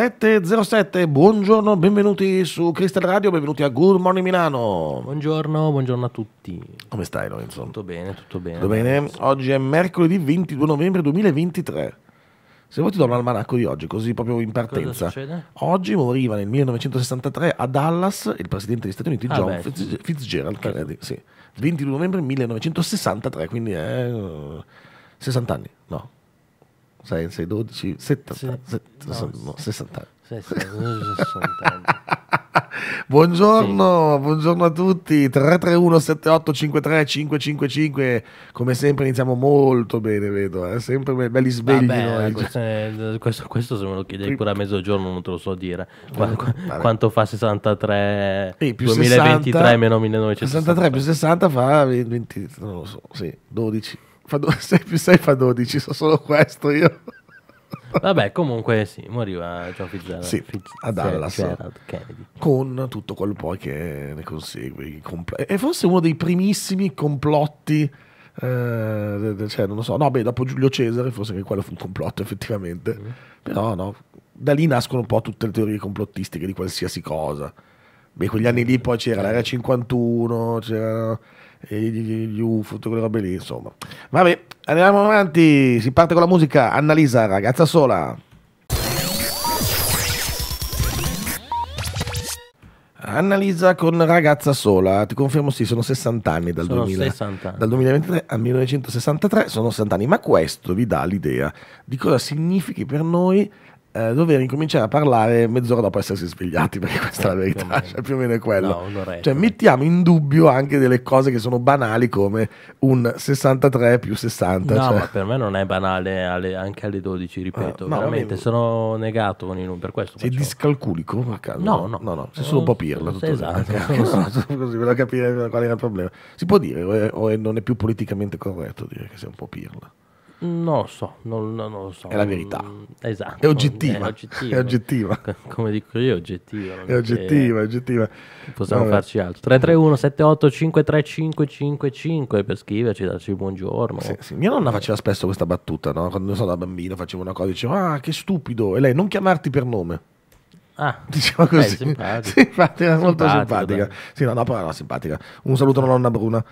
707, buongiorno, benvenuti su Crystal Radio, benvenuti a Good Morning Milano. Buongiorno, buongiorno a tutti. Come stai Lorenzo? Tutto bene, tutto bene. Tutto bene? Oggi è mercoledì 22 novembre 2023. Se vuoi ti do un almanacco di oggi, così proprio in partenza. Oggi moriva nel 1963 a Dallas il presidente degli Stati Uniti ah, John Fitz, Fitzgerald Kennedy. Sì. 22 novembre 1963, quindi è 60 eh, anni, no? 6, 6 12, 70, sì. 70 no, 60 60. buongiorno, sì. buongiorno a tutti 331 78 53 555 come sempre iniziamo molto bene vedo eh? sempre be- belli svegli Vabbè, eh, questo, questo, questo, se me lo chiedi pure a mezzogiorno non te lo so dire eh, Qu- vale. quanto fa 63 sì, 2023 60, meno 1963 63 più 60 fa 20, non lo so sì, 12 fa 6 più 6 fa 12, so solo questo io. Vabbè, comunque sì, moriva John Fitzgerald, sì, a Dallas con tutto quello poi che ne consegue. Compl- e forse uno dei primissimi complotti, eh, cioè non lo so, no beh dopo Giulio Cesare forse che quello fu un complotto effettivamente, mm. però no, da lì nascono un po' tutte le teorie complottistiche di qualsiasi cosa. Beh, quegli anni lì poi c'era l'area 51, c'era e gli UFO, tutte quelle robe lì, insomma. Vabbè, andiamo avanti, si parte con la musica, Annalisa, ragazza sola. Annalisa con ragazza sola, ti confermo sì, sono 60 anni dal, sono 2000, 60 anni. dal 2023 al 1963, sono 60 anni, ma questo vi dà l'idea di cosa significhi per noi eh, dover incominciare a parlare mezz'ora dopo essersi svegliati, perché questa è la verità, cioè, più o meno è quello. No, cioè, mettiamo in dubbio anche delle cose che sono banali come un 63 più 60. No, cioè. ma per me non è banale alle, anche alle 12, ripeto, ah, veramente no, sono negato con i numeri, per questo. Sei faccio. discalculico? No, no, no, no, sei solo un po' pirla. Tutto esatto. No, così per capire qual era il problema. Si può dire, o, è, o è, non è più politicamente corretto dire che sei un po' pirla. Non lo so, non, non lo so. È la verità. Mm, esatto. È oggettiva. È, oggettiva. è oggettiva. Come dico io, è oggettiva. È oggettiva, è oggettiva. Possiamo Vabbè. farci altro. 331 78 55 per scriverci, darci il buongiorno. Sì, sì. Mia nonna faceva spesso questa battuta, no? Quando sono da bambino facevo una cosa, diceva, ah, che stupido. E lei, non chiamarti per nome. Ah, diciamo così. Simpatica. simpatica, molto simpatica. Beh. Sì, no, no, però no, simpatica. Un saluto alla nonna Bruna.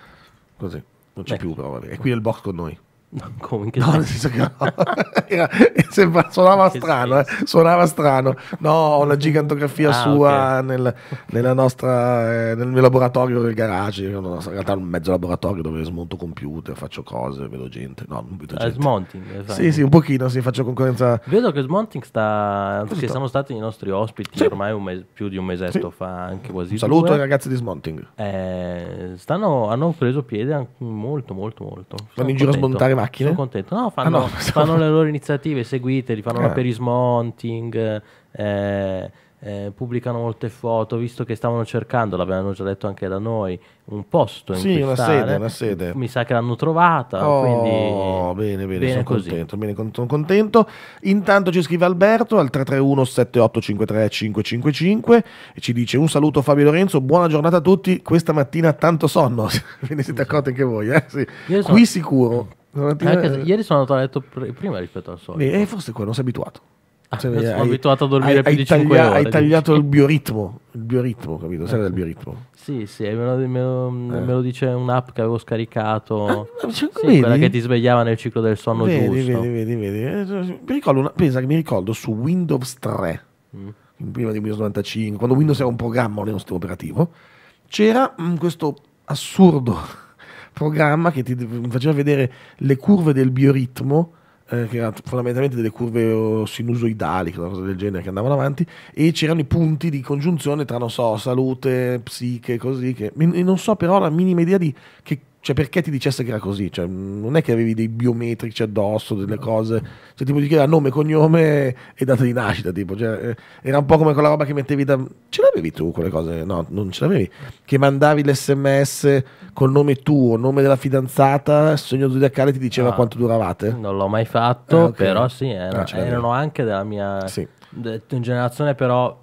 Così. Non c'è Beh. più, però. qui È il box con noi. No, come che no, nel senso che no. Era, sembra, suonava strano, eh. suonava strano. No, la gigantografia ah, sua okay. nel, nella nostra, eh, nel mio laboratorio del garage. in realtà è un mezzo laboratorio dove smonto computer, faccio cose, vedo gente. No, non vedo eh, gente. smonting, esatto. Sì, sì, un pochino, sì, faccio concorrenza. Vedo che smonting sta, Così che siamo stati i nostri ospiti sì. ormai mese, più di un mesetto sì. fa, anche quasi un Saluto due. ai ragazzi di smonting. Eh, stanno, hanno preso piede molto, molto, molto. Sono Vanno in giro a smontare macchine? Sono contento. No, fanno, ah, no, fanno le loro iniziative, seguiteli, fanno ah. Eh. l'aperismo hunting, eh, eh, pubblicano molte foto, visto che stavano cercando, l'avevano già detto anche da noi, un posto in sì, una sede, una sede, Mi sa che l'hanno trovata. Oh, quindi... bene, bene, bene sono così. contento, bene, sono contento. Intanto ci scrive Alberto al 331 7853 555 e ci dice un saluto Fabio Lorenzo, buona giornata a tutti, questa mattina tanto sonno, ve ne siete accorti anche voi, eh? sì. Qui sono... sicuro. Domattina... Eh, ieri sono andato a letto pr- prima rispetto al solito. E eh, forse qua non sei abituato. Ah, cioè, sono hai, abituato a dormire hai, più hai di taglia- 5 ore. Hai tagliato il bioritmo, il bioritmo, capito? Sai eh, del bioritmo? Sì, sì, me lo, me lo, eh. me lo dice un'app che avevo scaricato, ah, sì, quella che ti svegliava nel ciclo del sonno vedi, giusto. Vedi, vedi, vedi. Eh, cioè, mi ricordo una, pensa che mi ricordo su Windows 3, mm. prima di Windows 95, quando Windows era un programma, non era un sistema operativo, c'era mh, mm, questo assurdo programma che ti faceva vedere le curve del bioritmo eh, che erano fondamentalmente delle curve oh, sinusoidali, cose del genere che andavano avanti, e c'erano i punti di congiunzione tra, non so, salute, psiche, così, che e non so però la minima idea di che cioè, perché ti dicesse che era così? Cioè, non è che avevi dei biometrici addosso, delle cose. Cioè, tipo, ti chiedeva nome, cognome e data di nascita. Tipo, cioè, eh, era un po' come quella roba che mettevi da. Ce l'avevi tu quelle cose? No, non ce l'avevi. Che mandavi l'SMS col nome tuo, nome della fidanzata, sogno zodiacale ti diceva no, ah, quanto duravate? Non l'ho mai fatto, eh, okay. però sì, era, ah, erano anche della mia sì. de, generazione, però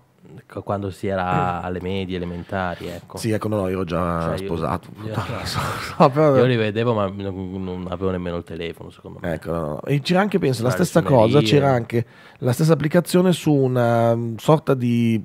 quando si era mm. alle medie, elementari, ecco. Sì, ecco, no, no ero già cioè, sposato. Io, io, no, no, io, li vedevo, ma non, non, avevo nemmeno il telefono, secondo me. Ecco, E c'era anche, penso, la stessa cosa, c'era anche la stessa applicazione su una mm, sorta di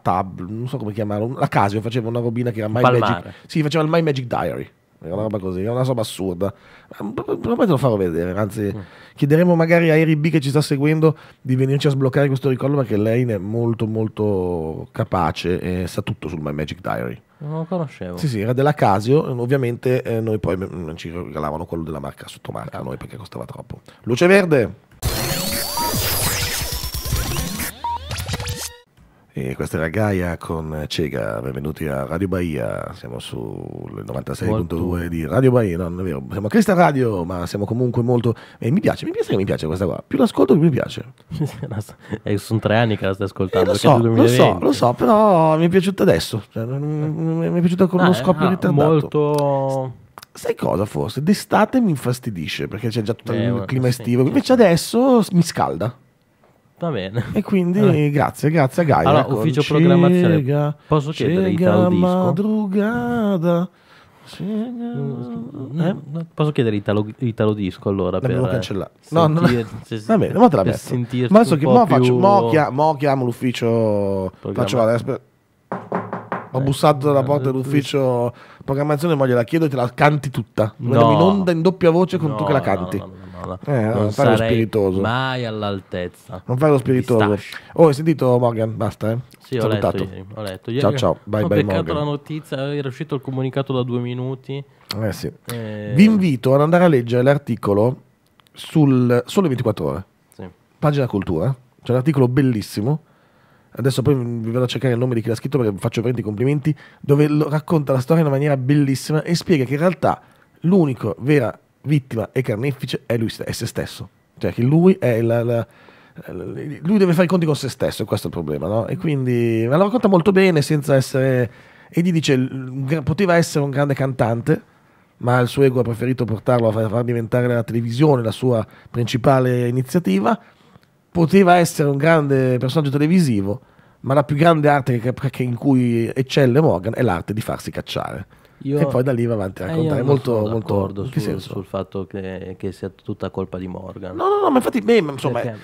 tab, non so come chiamarlo, la Casio faceva una robina che era My Magic. Sì, faceva il My Magic Diary. È una roba così, è una roba assurda. Ehm, probabilmente lo farò vedere, anzi, mm. chiederemo magari a Eri B che ci sta seguendo di venirci a sbloccare questo ricordo perché lei ne è molto, molto capace e sa tutto sul My Magic Diary. Non lo conoscevo. Sì, sì, era della Casio. Eh, ovviamente eh, noi poi non mm, ci regalavano quello della marca sottomarca a noi perché costava troppo. Luce verde. E questa era Gaia con Cega, benvenuti a Radio Bahia, siamo sul 96.2 di Radio Bahia, no, non è vero, siamo a Crista Radio, ma siamo comunque molto... E mi piace, mi piace che mi piace questa qua, più l'ascolto più mi piace. sono tre anni che la stai ascoltando. Eh, lo, so, lo so, lo so, però mi è piaciuta adesso, cioè, mi è piaciuta con ah, lo scoppio ah, che molto... Sai cosa forse? D'estate mi infastidisce perché c'è già tutto eh, il clima sì, estivo, invece sì. adesso mi scalda. Va bene. E quindi allora. grazie, grazie a Gaia. Allora, ufficio Cega, programmazione. Posso chiedere Italo Disco? madrugada. Mm, eh? eh? Posso chiedere Italo, Italo Disco allora? L'abbiamo eh, cancellato. No, no, va bene, ma te la metto. Sentirti ma adesso che mo, faccio, mo, chia, mo chiamo l'ufficio. Faccio adesso. Ho eh, bussato alla porta dell'ufficio programmazione, ma gliela chiedo e te la canti tutta. No. in onda in doppia voce con no, tu che la canti. No, no, no strana. Eh, non fare lo spiritoso. Mai all'altezza. Non fare lo spiritoso. Oh, hai sentito Morgan? Basta, eh? Sì, ho letto, ieri, ho letto, ieri, Ciao, ciao. Bye, ho bye, Morgan. la notizia, era uscito il comunicato da due minuti. Eh sì. E... Eh. Vi invito ad andare a leggere l'articolo sul Sole 24 Ore. Sì. Pagina Cultura. C'è un articolo bellissimo adesso poi vi vado a cercare il nome di chi l'ha scritto perché faccio veramente i complimenti, dove racconta la storia in una maniera bellissima e spiega che in realtà l'unico vera vittima e carnefice è, lui, è se stesso. Cioè che lui è la, la lui deve fare i conti con se stesso, questo è il problema, no? E quindi me la racconta molto bene senza essere... E gli dice, poteva essere un grande cantante, ma il suo ego ha preferito portarlo a far diventare la televisione la sua principale iniziativa. Poteva essere un grande personaggio televisivo, ma la più grande arte in cui eccelle Morgan è l'arte di farsi cacciare. Io, e poi da lì va avanti a eh, raccontare eh, molto, molto sul, sul, fatto che, che, sia tutta colpa di Morgan. No, no, no, ma infatti, beh, insomma. Perché,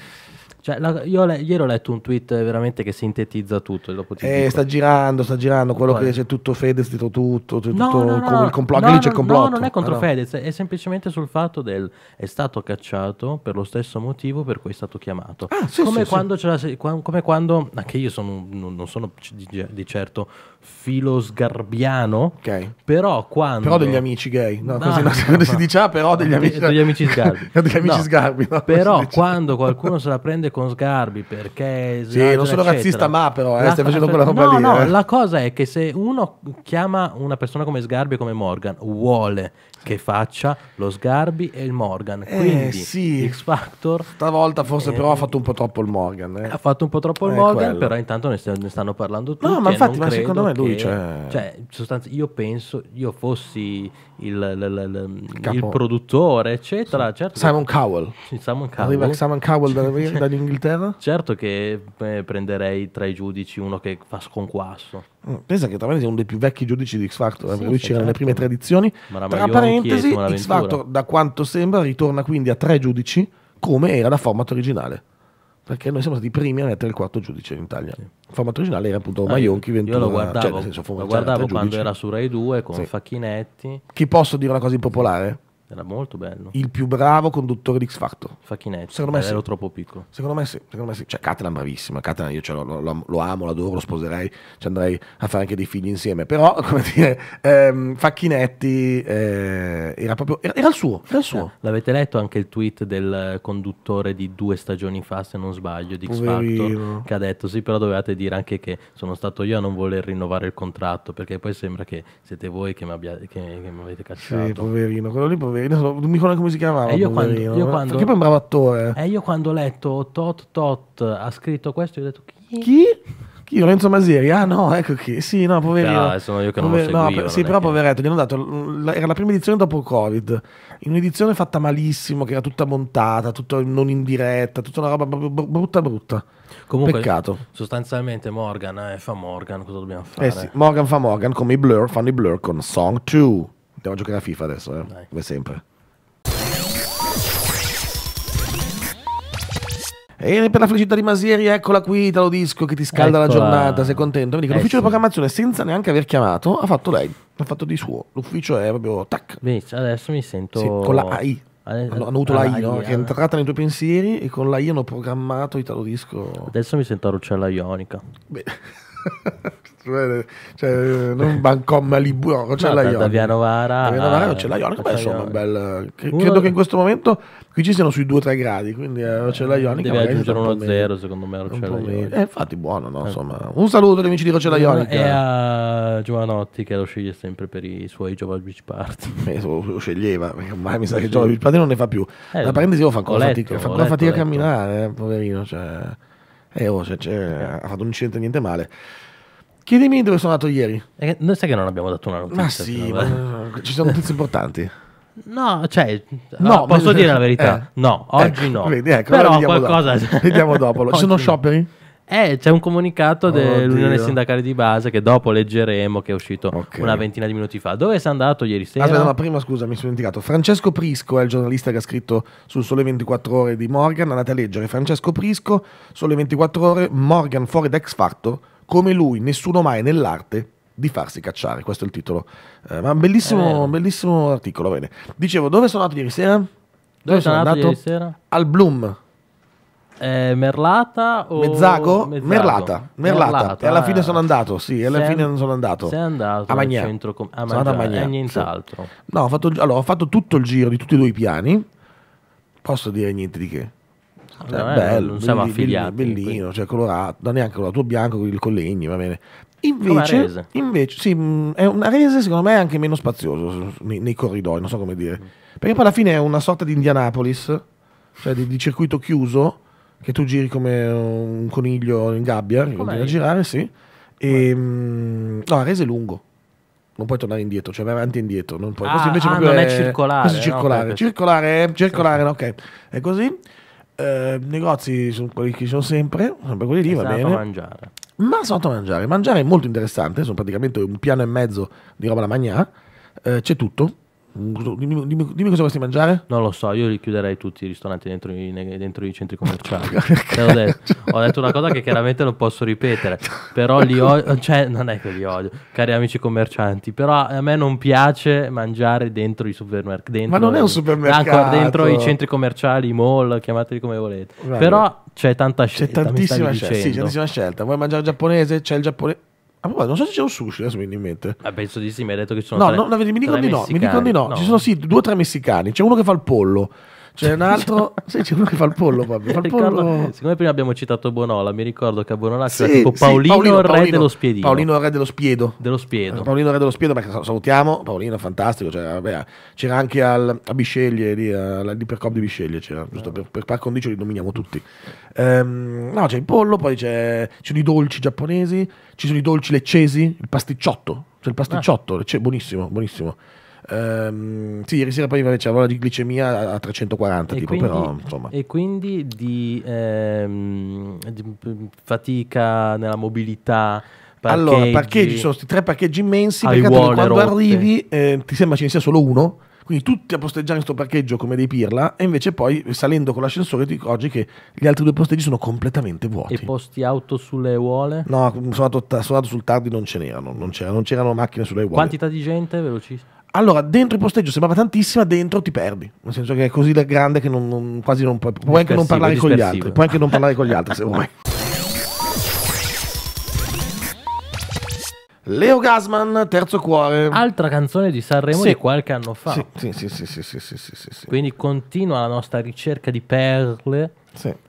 cioè, la, io le, ieri ho letto un tweet veramente che sintetizza tutto. Dopo eh, sta girando, sta girando. Quello Quale? che c'è tutto Fedez dietro tutto, no, tutto no, no, il complotto. No, lì c'è complotto. No, non è ah, contro ah, Fedez, è semplicemente sul fatto del è stato cacciato per lo stesso motivo per cui è stato chiamato. Ah, sì, come, sì, quando sì. La, come quando, anche io sono, non sono di certo filosgarbiano. Okay. Però quando. Però degli amici gay. No, no, così no, no, si diceva, ah, però degli amici. degli amici sgarbi. degli amici sgarbi però quando qualcuno se la prende con sgarbi perché. Sì, non sono eccetera, razzista, ma però eh, stai facendo quella roba no, lì. No, eh. la cosa è che se uno chiama una persona come sgarbi come Morgan, vuole che faccia lo Sgarbi e il Morgan. Eh, Quindi eh, sì. X Factor. Stavolta forse eh, però ha fatto un po' troppo il Morgan. Eh. Ha fatto un po' troppo il eh, Morgan, quello. però intanto ne, stanno parlando tutti. No, ma infatti, ma secondo me come lui, cioè... cioè... in sostanza, io penso, io fossi il, il, il, il produttore, eccetera, sì. certo Simon Cowell. Simon Cowell. Arriva Simon Cowell cioè, dall'Inghilterra? Certo che eh, prenderei tra i giudici uno che fa sconquasso. Mm, pensa che tra Travani è uno dei più vecchi giudici di X Factor, eh, sì, lui c'era certo. nelle prime tradizioni. Tra parentesi, X Factor, da quanto sembra, ritorna quindi a tre giudici come era la format originale perché noi siamo stati i primi a mettere il quarto giudice in Italia. Il formato originale era appunto ah, Maionchi 21. Io lo cioè, guardavo, cioè, senso, lo guardavo quando giudice. era su Rai 2 con sì. Facchinetti. Chi posso dire una cosa impopolare? Era molto bello. Il più bravo conduttore di X Factor. Facchinetti. Secondo me sì. ero troppo piccolo. Secondo me sì, secondo me sì. Cioè, Catalan bravissima, Catalan io lo, lo, lo, amo, lo adoro, lo sposerei, ci andrei a fare anche dei figli insieme. Però, come dire, ehm, Facchinetti eh, era proprio... Era, era, il suo, era il suo. Eh, l'avete letto anche il tweet del conduttore di due stagioni fa, se non sbaglio, di X Factor, che ha detto sì, però dovevate dire anche che sono stato io a non voler rinnovare il contratto, perché poi sembra che siete voi che mi, abbia, che, che avete cacciato. Sì, poverino, quello lì poverino poverino, non mi ricordo come si chiamava. E eh, io quando, io no? quando, Perché poi è un bravo attore. E eh, io quando ho letto Tot Tot ha scritto questo, io ho detto chi? Chi? Chi? Lorenzo Masieri? Ah no, ecco chi. Sì, no, poverino. No, sono io che non Pover- lo seguivo. No, sì, però che... poveretto, gli hanno dato... Era la prima edizione dopo il Covid. In un'edizione fatta malissimo, che era tutta montata, tutto non in diretta, tutta una roba brutta brutta. Comunque, Peccato. sostanzialmente Morgan eh, fa Morgan, cosa dobbiamo eh fare? Eh sì, Morgan fa Morgan come i Blur fanno i Blur con Song 2. Devo giocare a FIFA adesso, eh? come sempre. E per la felicità di Masieri, eccola qui, Italo Disco che ti scalda eccola. la giornata, sei contento? Mi dico, eh l'ufficio sì. di programmazione, senza neanche aver chiamato, ha fatto lei, ha fatto di suo. L'ufficio è proprio tac. Benissimo, adesso mi sento... Sì, con la AI. hanno, hanno avuto la I, ah, no? che è ah. entrata nei tuoi pensieri e con la I hanno programmato Italo Disco. Adesso mi sento a Ruccella Ionica. Beh. cioè, non bancò a Malibu, no, c'è no, la Ionic. Daviano Vara. Daviano Vara c'è la Ionic, ma insomma, bel, che, credo che in questo momento qui ci siano sui 2-3 gradi, quindi eh, c'è la Ionic. Deve aggiungere uno 0 secondo me Rocella È eh, infatti buono, no? Eh. insomma. Un saluto agli amici di Rocella Ionica E a Giovanotti che lo sceglie sempre per i suoi Jova Beach Party. lo sceglieva, perché ormai mi sa che Jova Beach Party non ne fa più. Eh, la parentesi io fa ancora fatica, fa ancora fatica a camminare, poverino, cioè... E eh, oh, cioè, cioè, ha fatto un incidente niente male. Chiedimi dove sono andato ieri. Eh, noi sai che non abbiamo dato una notizia. Ma sì, cioè, ma ci sono notizie importanti. No, cioè, no, ah, posso dire la verità? Eh, no, oggi ecco, no. Vedi, ecco, Però qualcosa... Dopo. Vediamo dopo. Ci sono scioperi? Eh, c'è un comunicato dell'Unione Sindacale di Base che dopo leggeremo, che è uscito okay. una ventina di minuti fa. Dove sei andato ieri sera? Aspetta, ma prima scusa, mi sono dimenticato. Francesco Prisco è il giornalista che ha scritto sul Sole 24 Ore di Morgan. Andate a leggere Francesco Prisco, Sole 24 Ore, Morgan fuori da X Factor, come lui, nessuno mai nell'arte di farsi cacciare. Questo è il titolo. Eh, ma bellissimo, eh. bellissimo articolo, bene. Dicevo, dove sono andato ieri sera? Dove, dove sono andato? andato? Ieri sera? Al Bloom eh, merlata o Mezzago? Merlata. Merlata. merlata. merlata. E alla fine sono andato, sì, alla fine non sono andato. Sei andato a Magnà. centro com- a sono andato a eh, nient'altro. Sì. No, ho fatto, allora, ho fatto tutto il giro di tutti e due i piani. Posso dire niente di che. Cioè, no, eh, bello, non siamo affiliati. Bellino, cioè colorato, non neanche colorato, bianco, con il collegno, va bene. Invece, invece sì, mm, è un arese secondo me è anche meno spazioso nei, nei, corridoi, non so come dire. Perché poi alla fine è una sorta di Indianapolis, cioè di, di circuito chiuso, che tu giri come un coniglio in gabbia, che a girare, sì. E, ehm, no, a rese è lungo. Non puoi tornare indietro, cioè vai avanti e indietro. Non puoi. Ah, questo invece ah, non è, è, circolare. Questo è circolare. No, circolare, circolare, ok. È così. Eh, negozi sono quelli che ci sono sempre, sempre quelli lì, va esatto, bene. mangiare. Ma sotto a mangiare. Mangiare è molto interessante, sono praticamente un piano e mezzo di roba da mangiare. Eh, c'è tutto, Dimmi, dimmi, dimmi, cosa vorresti mangiare? Non lo so, io li chiuderei tutti i ristoranti dentro i, dentro i centri commerciali. ho, detto. ho, detto. una cosa che chiaramente non posso ripetere, però li odio, cioè non è che li odio, cari amici commercianti, però a me non piace mangiare dentro i supermercati. Ma non è un supermercato. Ancora dentro i centri commerciali, i mall, chiamateli come volete. Guarda. Però c'è tanta scelta. C'è tantissima scelta, sì, tantissima scelta. Vuoi mangiare giapponese? C'è il giapponese Ah, vabbè, non so se c'è un sushi, adesso mi viene in mente. Ah, penso di sì, mi hai detto che ci sono No, tre, no, no mi dicono di no, mi dicono di no. no. Ci sono sì, due o tre messicani. C'è uno che fa il pollo. C'è un altro. sì, c'è uno che fa il pollo, Fabio. Fa il pollo. Eh, siccome prima abbiamo citato Bonola, mi ricordo che a Bonola sì, c'era tipo Paolino, sì, Paolino, re dello spiedino. Paolino re dello spiedo. Dello spiedo. Eh, Paolino re dello spiedo, perché salutiamo. Paolino, fantastico. Cioè, vabbè, c'era anche al, a Bisceglie, lì, all'Ipercop di Bisceglie, c'era, giusto per, per par condicio li nominiamo tutti. Ehm, no, c'è il pollo, poi c'è, ci sono i dolci giapponesi, ci sono i dolci leccesi, il pasticciotto. C'è il pasticciotto, ah. buonissimo, buonissimo. Um, sì, ieri sera poi invece avevo la di glicemia a 340, e tipo, quindi, però insomma. E quindi di, ehm, di mm, fatica nella mobilità. Parcheggi, allora, parcheggi, sono questi tre parcheggi immensi, peccato quando rotte. arrivi eh, ti sembra ce ne sia solo uno, quindi tutti a posteggiare in questo parcheggio come dei pirla e invece poi salendo con l'ascensore ti accorgi che gli altri due posteggi sono completamente vuoti. E posti auto sulle uole? No, sono andato, sono andato sul tardi, non ce n'erano, non, c'erano, non c'erano macchine sulle uole. Quantità di gente, velocissimo? Allora, dentro il posteggio sembrava tantissima, dentro ti perdi. Nel senso che è così grande che non, non, quasi non puoi, puoi anche non parlare con gli altri. Puoi anche non parlare con gli altri se vuoi. Leo Gasman, Terzo Cuore. Altra canzone di Sanremo sì. di qualche anno fa. Sì, sì, sì, sì, sì, sì, sì, sì Quindi continua la nostra ricerca di perle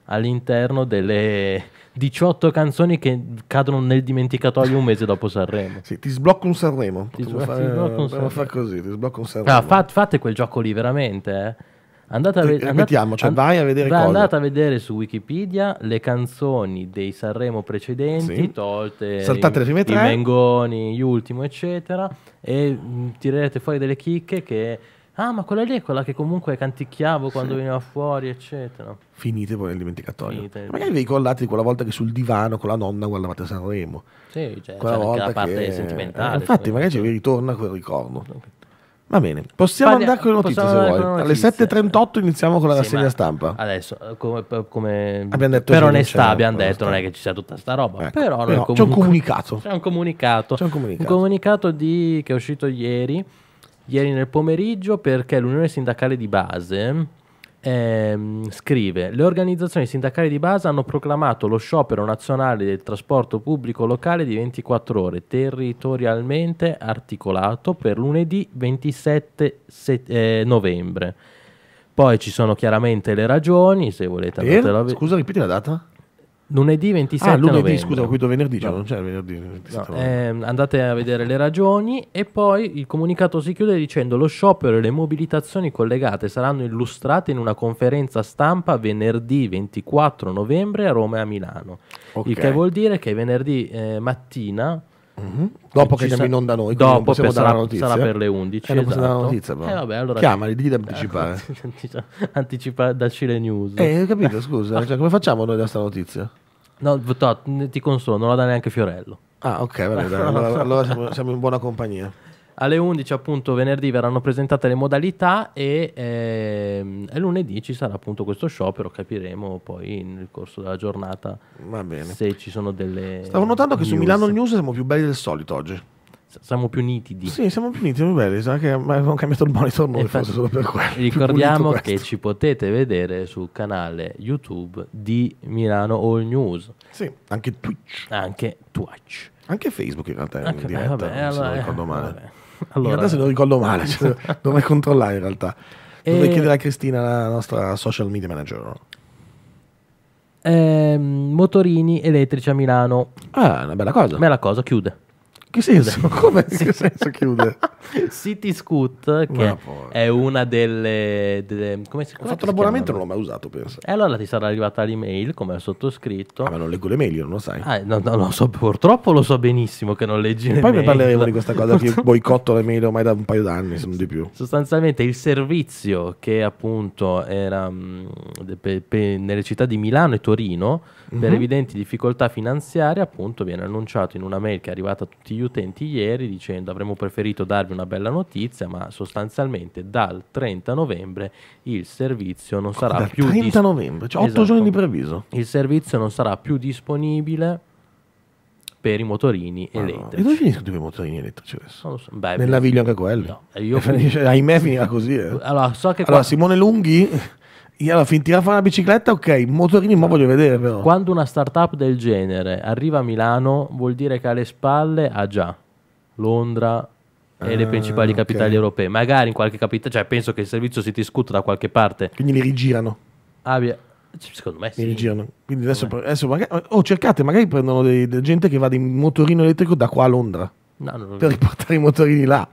all'interno delle 18 canzoni che cadono nel dimenticatoio un mese dopo Sanremo. sì, ti sblocco un Sanremo. Ti, sblocco, fare, ti sblocco un Sanremo. far così, ti sblocco un ah, Sanremo. Ah, fate, fate quel gioco lì veramente, eh. Andate a, ved- andate, cioè and- vai a vedere vai, Andate a vedere su Wikipedia le canzoni dei Sanremo precedenti, sì. tolte Saltate le prime tre. i Mengoni, gli ultimi, eccetera, e mh, mm, tirerete fuori delle chicche che Ah, ma quella lì è quella che comunque canticchiavo quando sì. veniva fuori, eccetera. Finite poi nel dimenticatoio. Finite. Magari vi ricordate quella volta che sul divano con la nonna guardavate Sanremo. Sì, cioè, quella cioè volta la parte che... sentimentale. Eh, infatti, magari ci ritorna quel ricordo. Va bene, possiamo Parli... andare con le notizie se vuoi. Alle 7.38 iniziamo con la sì, rassegna stampa. Adesso, eh, come, come... Abbiamo detto per onestà, abbiamo detto non è che ci sia tutta sta roba. Ecco. Però, però comunque... c'è un comunicato. C'è un comunicato. C'è un comunicato. Un comunicato di... che è uscito ieri ieri nel pomeriggio perché l'Unione Sindacale di Base ehm, scrive le organizzazioni sindacali di base hanno proclamato lo sciopero nazionale del trasporto pubblico locale di 24 ore territorialmente articolato per lunedì 27 eh, novembre. Poi ci sono chiaramente le ragioni, se volete andatelo a vedere. Scusa, ripeti la data? Lunedì 27 ah, lunedì, novembre. scusa, ho capito venerdì, cioè no. non c'è venerdì. No. Eh, andate a vedere le ragioni e poi il comunicato si chiude dicendo lo sciopero e le mobilitazioni collegate saranno illustrate in una conferenza stampa venerdì 24 novembre a Roma e a Milano. Okay. Il che vuol dire che venerdì eh, mattina... Mm-hmm. Dopo che siamo sa- in onda noi, dopo sarà, dare la notizia. sarà per le 11. Eh, esatto. dare la esatto. notizia, però. Eh, vabbè, allora Chiamali, di anticipare. anticipare da Cile News. Eh, capito, scusa, cioè, come facciamo noi da questa notizia? No, votato, ti consolo, non la dà neanche Fiorello. Ah, ok, bene, dai, allora, allora siamo, siamo in buona compagnia alle 11 appunto venerdì verranno presentate le modalità e, ehm, lunedì ci sarà appunto questo sciopero capiremo poi nel corso della giornata se ci sono delle stavo notando news. che su Milano News siamo più belli del solito oggi siamo più nitidi. Sì, siamo più nitidi, va bene, sa che avevamo cambiato il monitor noi, Infatti, forse solo per quello. Ricordiamo che ci potete vedere sul canale YouTube di Milano All News. Sì, anche Twitch. Anche Twitch. Anche Facebook in realtà, anche, in diretta, vabbè, se allora, non ricordo male. Allora, in realtà se non ricordo male, cioè, dovrei controllare in realtà. Dovrei e... Eh, chiedere a Cristina, la nostra social media manager. Eh, motorini elettrici a Milano. Ah, una bella cosa. Bella cosa, chiude. Che senso? Come? Sì. Che senso chiude? City Scoot, che è una delle... delle come si, Ho fatto l'abbonamento e non l'ho mai usato, penso. E eh, allora ti sarà arrivata l'email, come ho sottoscritto. Ah, ma non leggo le mail, non lo sai. Ah, no, no, lo so, purtroppo lo so benissimo che non leggi e le poi mail. Poi parleremo di questa cosa, che io boicotto le mail ormai da un paio d'anni, se non di più. Sostanzialmente il servizio che appunto era mh, mm, pe, pe, nelle città di Milano e Torino per mhm. evidenti difficoltà finanziarie, appunto, viene annunciato in una mail che è arrivata a tutti gli utenti ieri dicendo avremmo preferito darvi una bella notizia, ma sostanzialmente dal 30 novembre il servizio non sarà dal più 30 dis- novembre, cioè 8 esatto, giorni di preavviso. Il servizio non sarà più disponibile per i motorini ah, elettrici. No. E dove finiscono tutti i motorini elettrici adesso? Non lo so. Beh, Nella viglia anche quelli. No, io fin- Ahimè finirà così. Eh. Allora, so che allora, qua... Simone Lunghi io alla fin tira fa una bicicletta, ok, motorini ma voglio vedere però. Quando una startup del genere arriva a Milano vuol dire che alle spalle ha già Londra e ah, le principali okay. capitali europee. Magari in qualche capitale, cioè penso che il servizio si discuta da qualche parte. Quindi li rigirano. Abbia, ah, Secondo me sì. Rigirano. Quindi adesso, adesso magari, oh, cercate, magari prendono dei, gente che va di motorino elettrico da qua a Londra. No, per riportare i motorini là.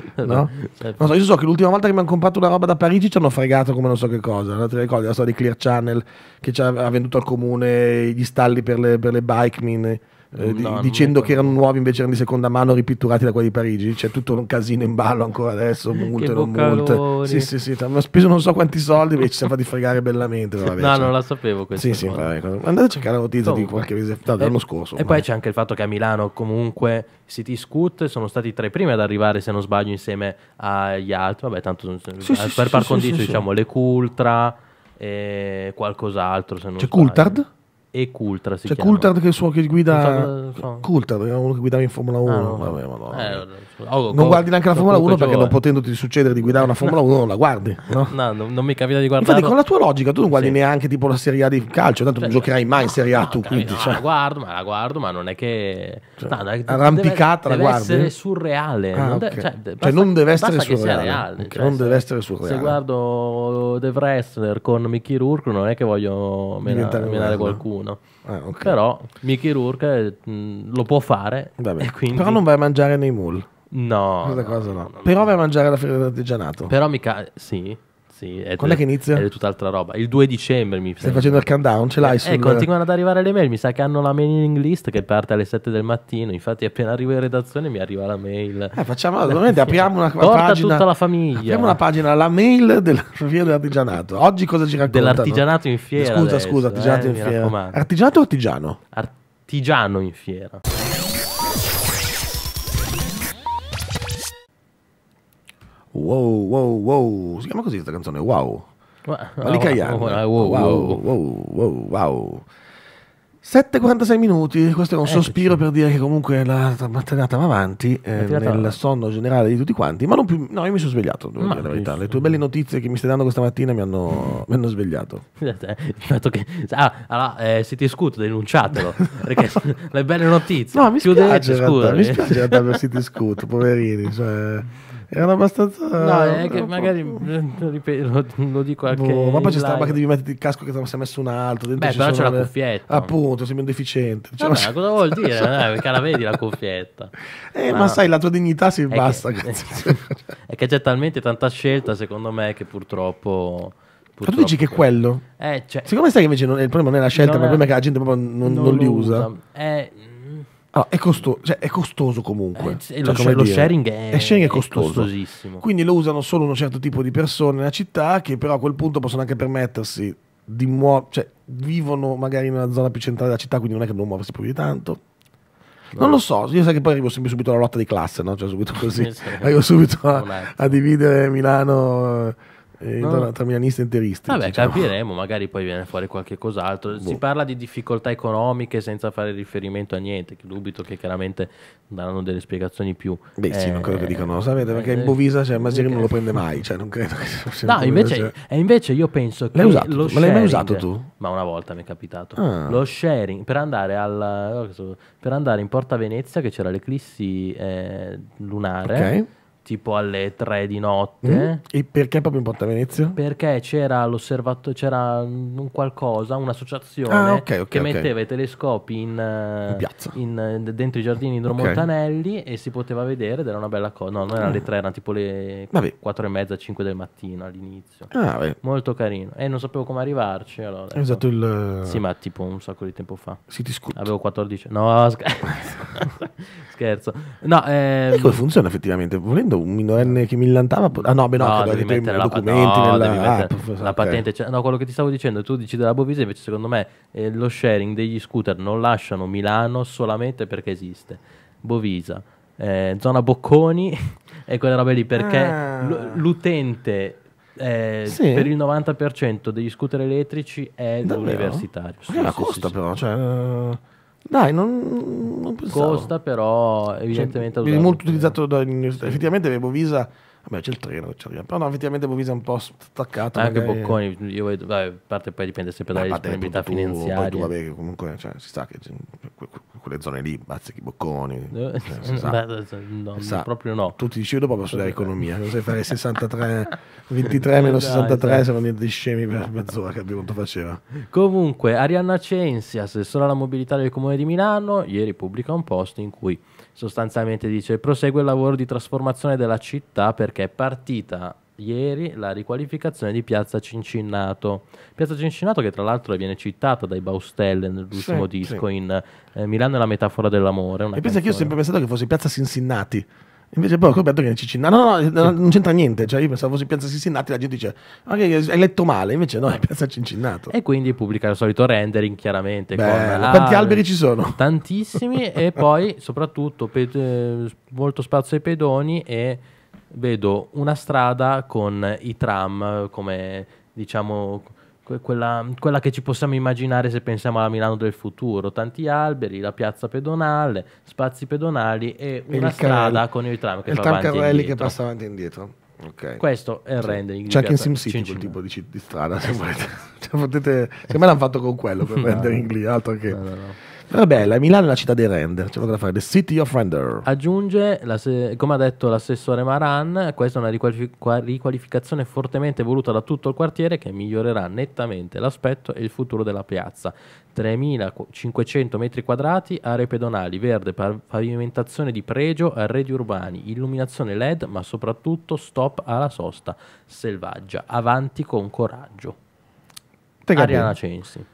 No? Eh. So, io so che l'ultima volta che mi hanno comprato una roba da Parigi ci hanno fregato come non so che cosa. No? Ti ricordi la storia di Clear Channel che ha venduto al comune gli stalli per le, per le bike mine? eh, no, dicendo che erano nuovi invece erano di seconda mano ripitturati da quelli di Parigi c'è tutto un casino in ballo ancora adesso multe non multe sì sì sì hanno speso non so quanti soldi invece ci siamo fatti fregare bellamente vabbè, no cioè. non la sapevo questa sì sì vabbè, andate a cercare la notizia Comunque. di qualche mese fa eh, dell'anno scorso e ormai. poi c'è anche il fatto che a Milano comunque City Scoot sono stati tra i primi ad arrivare se non sbaglio insieme agli altri vabbè tanto sì, per sì, par condicio sì, diciamo le Cultra e qualcos'altro se non c'è sbaglio. Cultard? e Coulthard si C'è cioè, chiama. Coulthard che, suo, che guida... So. Coulthard, uno che guidava in Formula 1. Ah, Vabbè, ma no. eh, oh, non guardi neanche la Formula 1 perché non potendoti succedere di guidare una Formula 1 non la guardi. No, no non, non mi capita di guardare. con la tua logica tu non guardi sì. neanche tipo la Serie A di calcio, tanto cioè, non giocherai mai in Serie A no, tu. Quindi, cioè. la guardo, ma la guardo, ma non è che... Cioè, no, deve, arrampicata deve, la guardi? Deve essere surreale. Ah, non okay. de- cioè, cioè non deve essere surreale. Non cioè, deve essere surreale. Se guardo The Wrestler con Mickey Rourke non è che voglio menare qualcuno nessuno. Ah, okay. Però Mickey Rourke mh, mm, lo può fare. Quindi... Però non vai a mangiare nei mall. No, no, no, no, Però vai a mangiare la fila d'artigianato. Però mica, sì. Sì, è Quando è che inizia? È tutt'altra roba. Il 2 dicembre mi Stai facendo il countdown, ce l'hai eh, sul... eh, continuano ad arrivare le mail, mi sa che hanno la mailing list che parte alle 7 del mattino, infatti appena arrivo in redazione mi arriva la mail. Eh, facciamo, ovviamente apriamo una Porta pagina... tutta la famiglia. Apriamo una pagina, la mail della famiglia dell'artigianato. Oggi cosa ci raccontano? Dell'artigianato in fiera Scusa, adesso, scusa, artigianato eh, in fiera. Raccomando. Artigianato o artigiano? Artigiano in fiera. Wow, wow, wow. Si chiama così questa canzone? Wow. Malikaian. Wow, wow, wow, wow, wow, wow. 7.46 minuti, questo è un Eccoci. Eh, sospiro per dire che comunque la mattinata va avanti eh, nel sonno generale di tutti quanti, ma non più, no io mi sono svegliato, devo dire la verità, le tue belle notizie che mi stai dando questa mattina mi hanno, mi hanno svegliato. Eh, eh, che, ah, allora, eh, se ti scuto denunciatelo, perché le belle notizie, no, mi spiace, chiudete, mi spiace per City Scoot, poverini, cioè... Era abbastanza. No, è che magari ripeto, lo dico anche. Boh, ma poi c'è stata che devi mettere il casco che si è messo un altro. Dentro Beh, però c'è la cuffietta. Appunto, sei un deficiente. Diciamo. Vabbè, cosa vuol dire? no, perché eh, la vedi la cuffietta. Eh, ma, ma ah. sai, la tua dignità si basta. Che... è che c'è talmente tanta scelta, secondo me, che purtroppo. Ma tu dici che è quello? Eh, cioè, Secondo me sai che invece non, il problema non è la scelta, ma il problema è che la gente proprio non, non, non li usa. usa. Eh, Ah, è, costo- cioè, è, costoso comunque. Eh, lo, cioè, lo sharing è, è, sharing è costoso. costosissimo. Quindi lo usano solo un certo tipo di persone nella città che però a quel punto possono anche permettersi di muoversi, cioè vivono magari nella zona più centrale della città, quindi non è che non muoversi più di tanto. No. Non lo so, io sai che poi arrivo subito alla lotta di classe, no? cioè subito così, arrivo subito a, a dividere Milano eh, eh, no. tra milanisti e interisti. Vabbè, diciamo. capiremo, magari poi viene fuori qualche cos'altro. Boh. Si parla di difficoltà economiche senza fare riferimento a niente, che dubito che chiaramente daranno delle spiegazioni più... Beh eh, sì, non credo che eh, dicano, lo sapete, perché eh, Bovisa, cioè, eh, Maserini non lo prende mai, cioè, non credo che... No, invece, e invece io penso che... L'hai usato? Lo ma l'hai mai usato tu? Ma una volta mi è capitato. Ah. Lo sharing, per andare, al, eh, per andare in Porta Venezia, che c'era l'eclissi lunare... ok tipo alle 3 di notte. Mm. E perché proprio in Porta Venezia? Perché c'era l'osservatorio, c'era un qualcosa, un'associazione ah, okay, okay, che okay. metteva i telescopi in, in eh, piazza. In, eh, dentro i giardini di idromontanelli e si poteva vedere ed era una bella cosa. No, non erano mm. le 3, erano tipo le Vabbè. 4 e mezza, 5 del mattino all'inizio. Ah, Molto carino. E non sapevo come arrivarci. Allora, ecco. Esatto il... Sì, ma tipo un sacco di tempo fa. Si discute. Avevo 14... No, scherzo. scherzo. No, ehm... E come funziona effettivamente? Volendo credo un minorenne che millantava ah no beh no, no devi mettere la, pat- no, esatto, devi app, mettere la patente eh. cioè, no quello che ti stavo dicendo tu dici della Bovisa invece secondo me eh, lo sharing degli scooter non lasciano Milano solamente perché esiste Bovisa eh, zona Bocconi e quella roba lì perché ah. l'utente eh, sì. per il 90% degli scooter elettrici è Davvero? l'universitario sì, sì, costa però cioè, dai, non, non Costa però evidentemente... Cioè, è molto utilizzato da, effettivamente Bebovisa Vabbè, c'è il treno che ci arriva. Però no, effettivamente Bovisa è un po' staccato. Anche magari... Bocconi, io vedo, vabbè, parte poi dipende sempre dalle disponibilità tu, finanziarie. Tu, vabbè, comunque cioè, si sa che quelle zone lì, bazzichi Bocconi. Eh, cioè, sa. No, sa. proprio no. Tu ti dicevi dopo posso studiare economia, non sai fare 63, 23 meno 63 se non niente di scemi per mezz'ora che abbiamo faceva. Comunque, Arianna Censi, assessora alla mobilità del Comune di Milano, ieri pubblica un post in cui sostanzialmente dice prosegue il lavoro di trasformazione della città perché è partita ieri la riqualificazione di Piazza Cincinnato. Piazza Cincinnato che tra l'altro viene citata dai Baustelle nell'ultimo sì, disco sì. in eh, Milano è la metafora dell'amore. E pensa che io ho sempre pensato che fosse Piazza Cincinnati. Invece poi ho scoperto che è Cicinna. No, no, no, non c'entra niente. Cioè, io pensavo fosse Piazza Cincinnati, la gente dice, ok, ah, hai letto male, invece no, è Piazza Cincinnato. E quindi pubblica il solito rendering, chiaramente. Beh, con, quanti alberi ci sono? Tantissimi, e poi soprattutto pe- eh, molto spazio ai pedoni e vedo una strada con i tram come, diciamo quella, quella, che ci possiamo immaginare se pensiamo alla Milano del futuro, tanti alberi, la piazza pedonale, spazi pedonali e, e una strada con il tram che il tram carrelli che passa avanti e indietro. Okay. Questo è il sì. rendering. C'è anche in SimCity quel tipo di, di strada. Se esatto. volete, cioè, potete, esatto. me l'hanno fatto con quello per no. rendering lì, altro che. No, no, Vabbè, la Milano è la città dei render, c'è poco da fare, the city of render. Aggiunge, se- come ha detto l'assessore Maran, questa è una riqualific- riqualificazione fortemente voluta da tutto il quartiere che migliorerà nettamente l'aspetto e il futuro della piazza. 3.500 metri quadrati, aree pedonali, verde, par- pavimentazione di pregio, arredi urbani, illuminazione LED, ma soprattutto stop alla sosta selvaggia. Avanti con coraggio. Te Ariana Censi.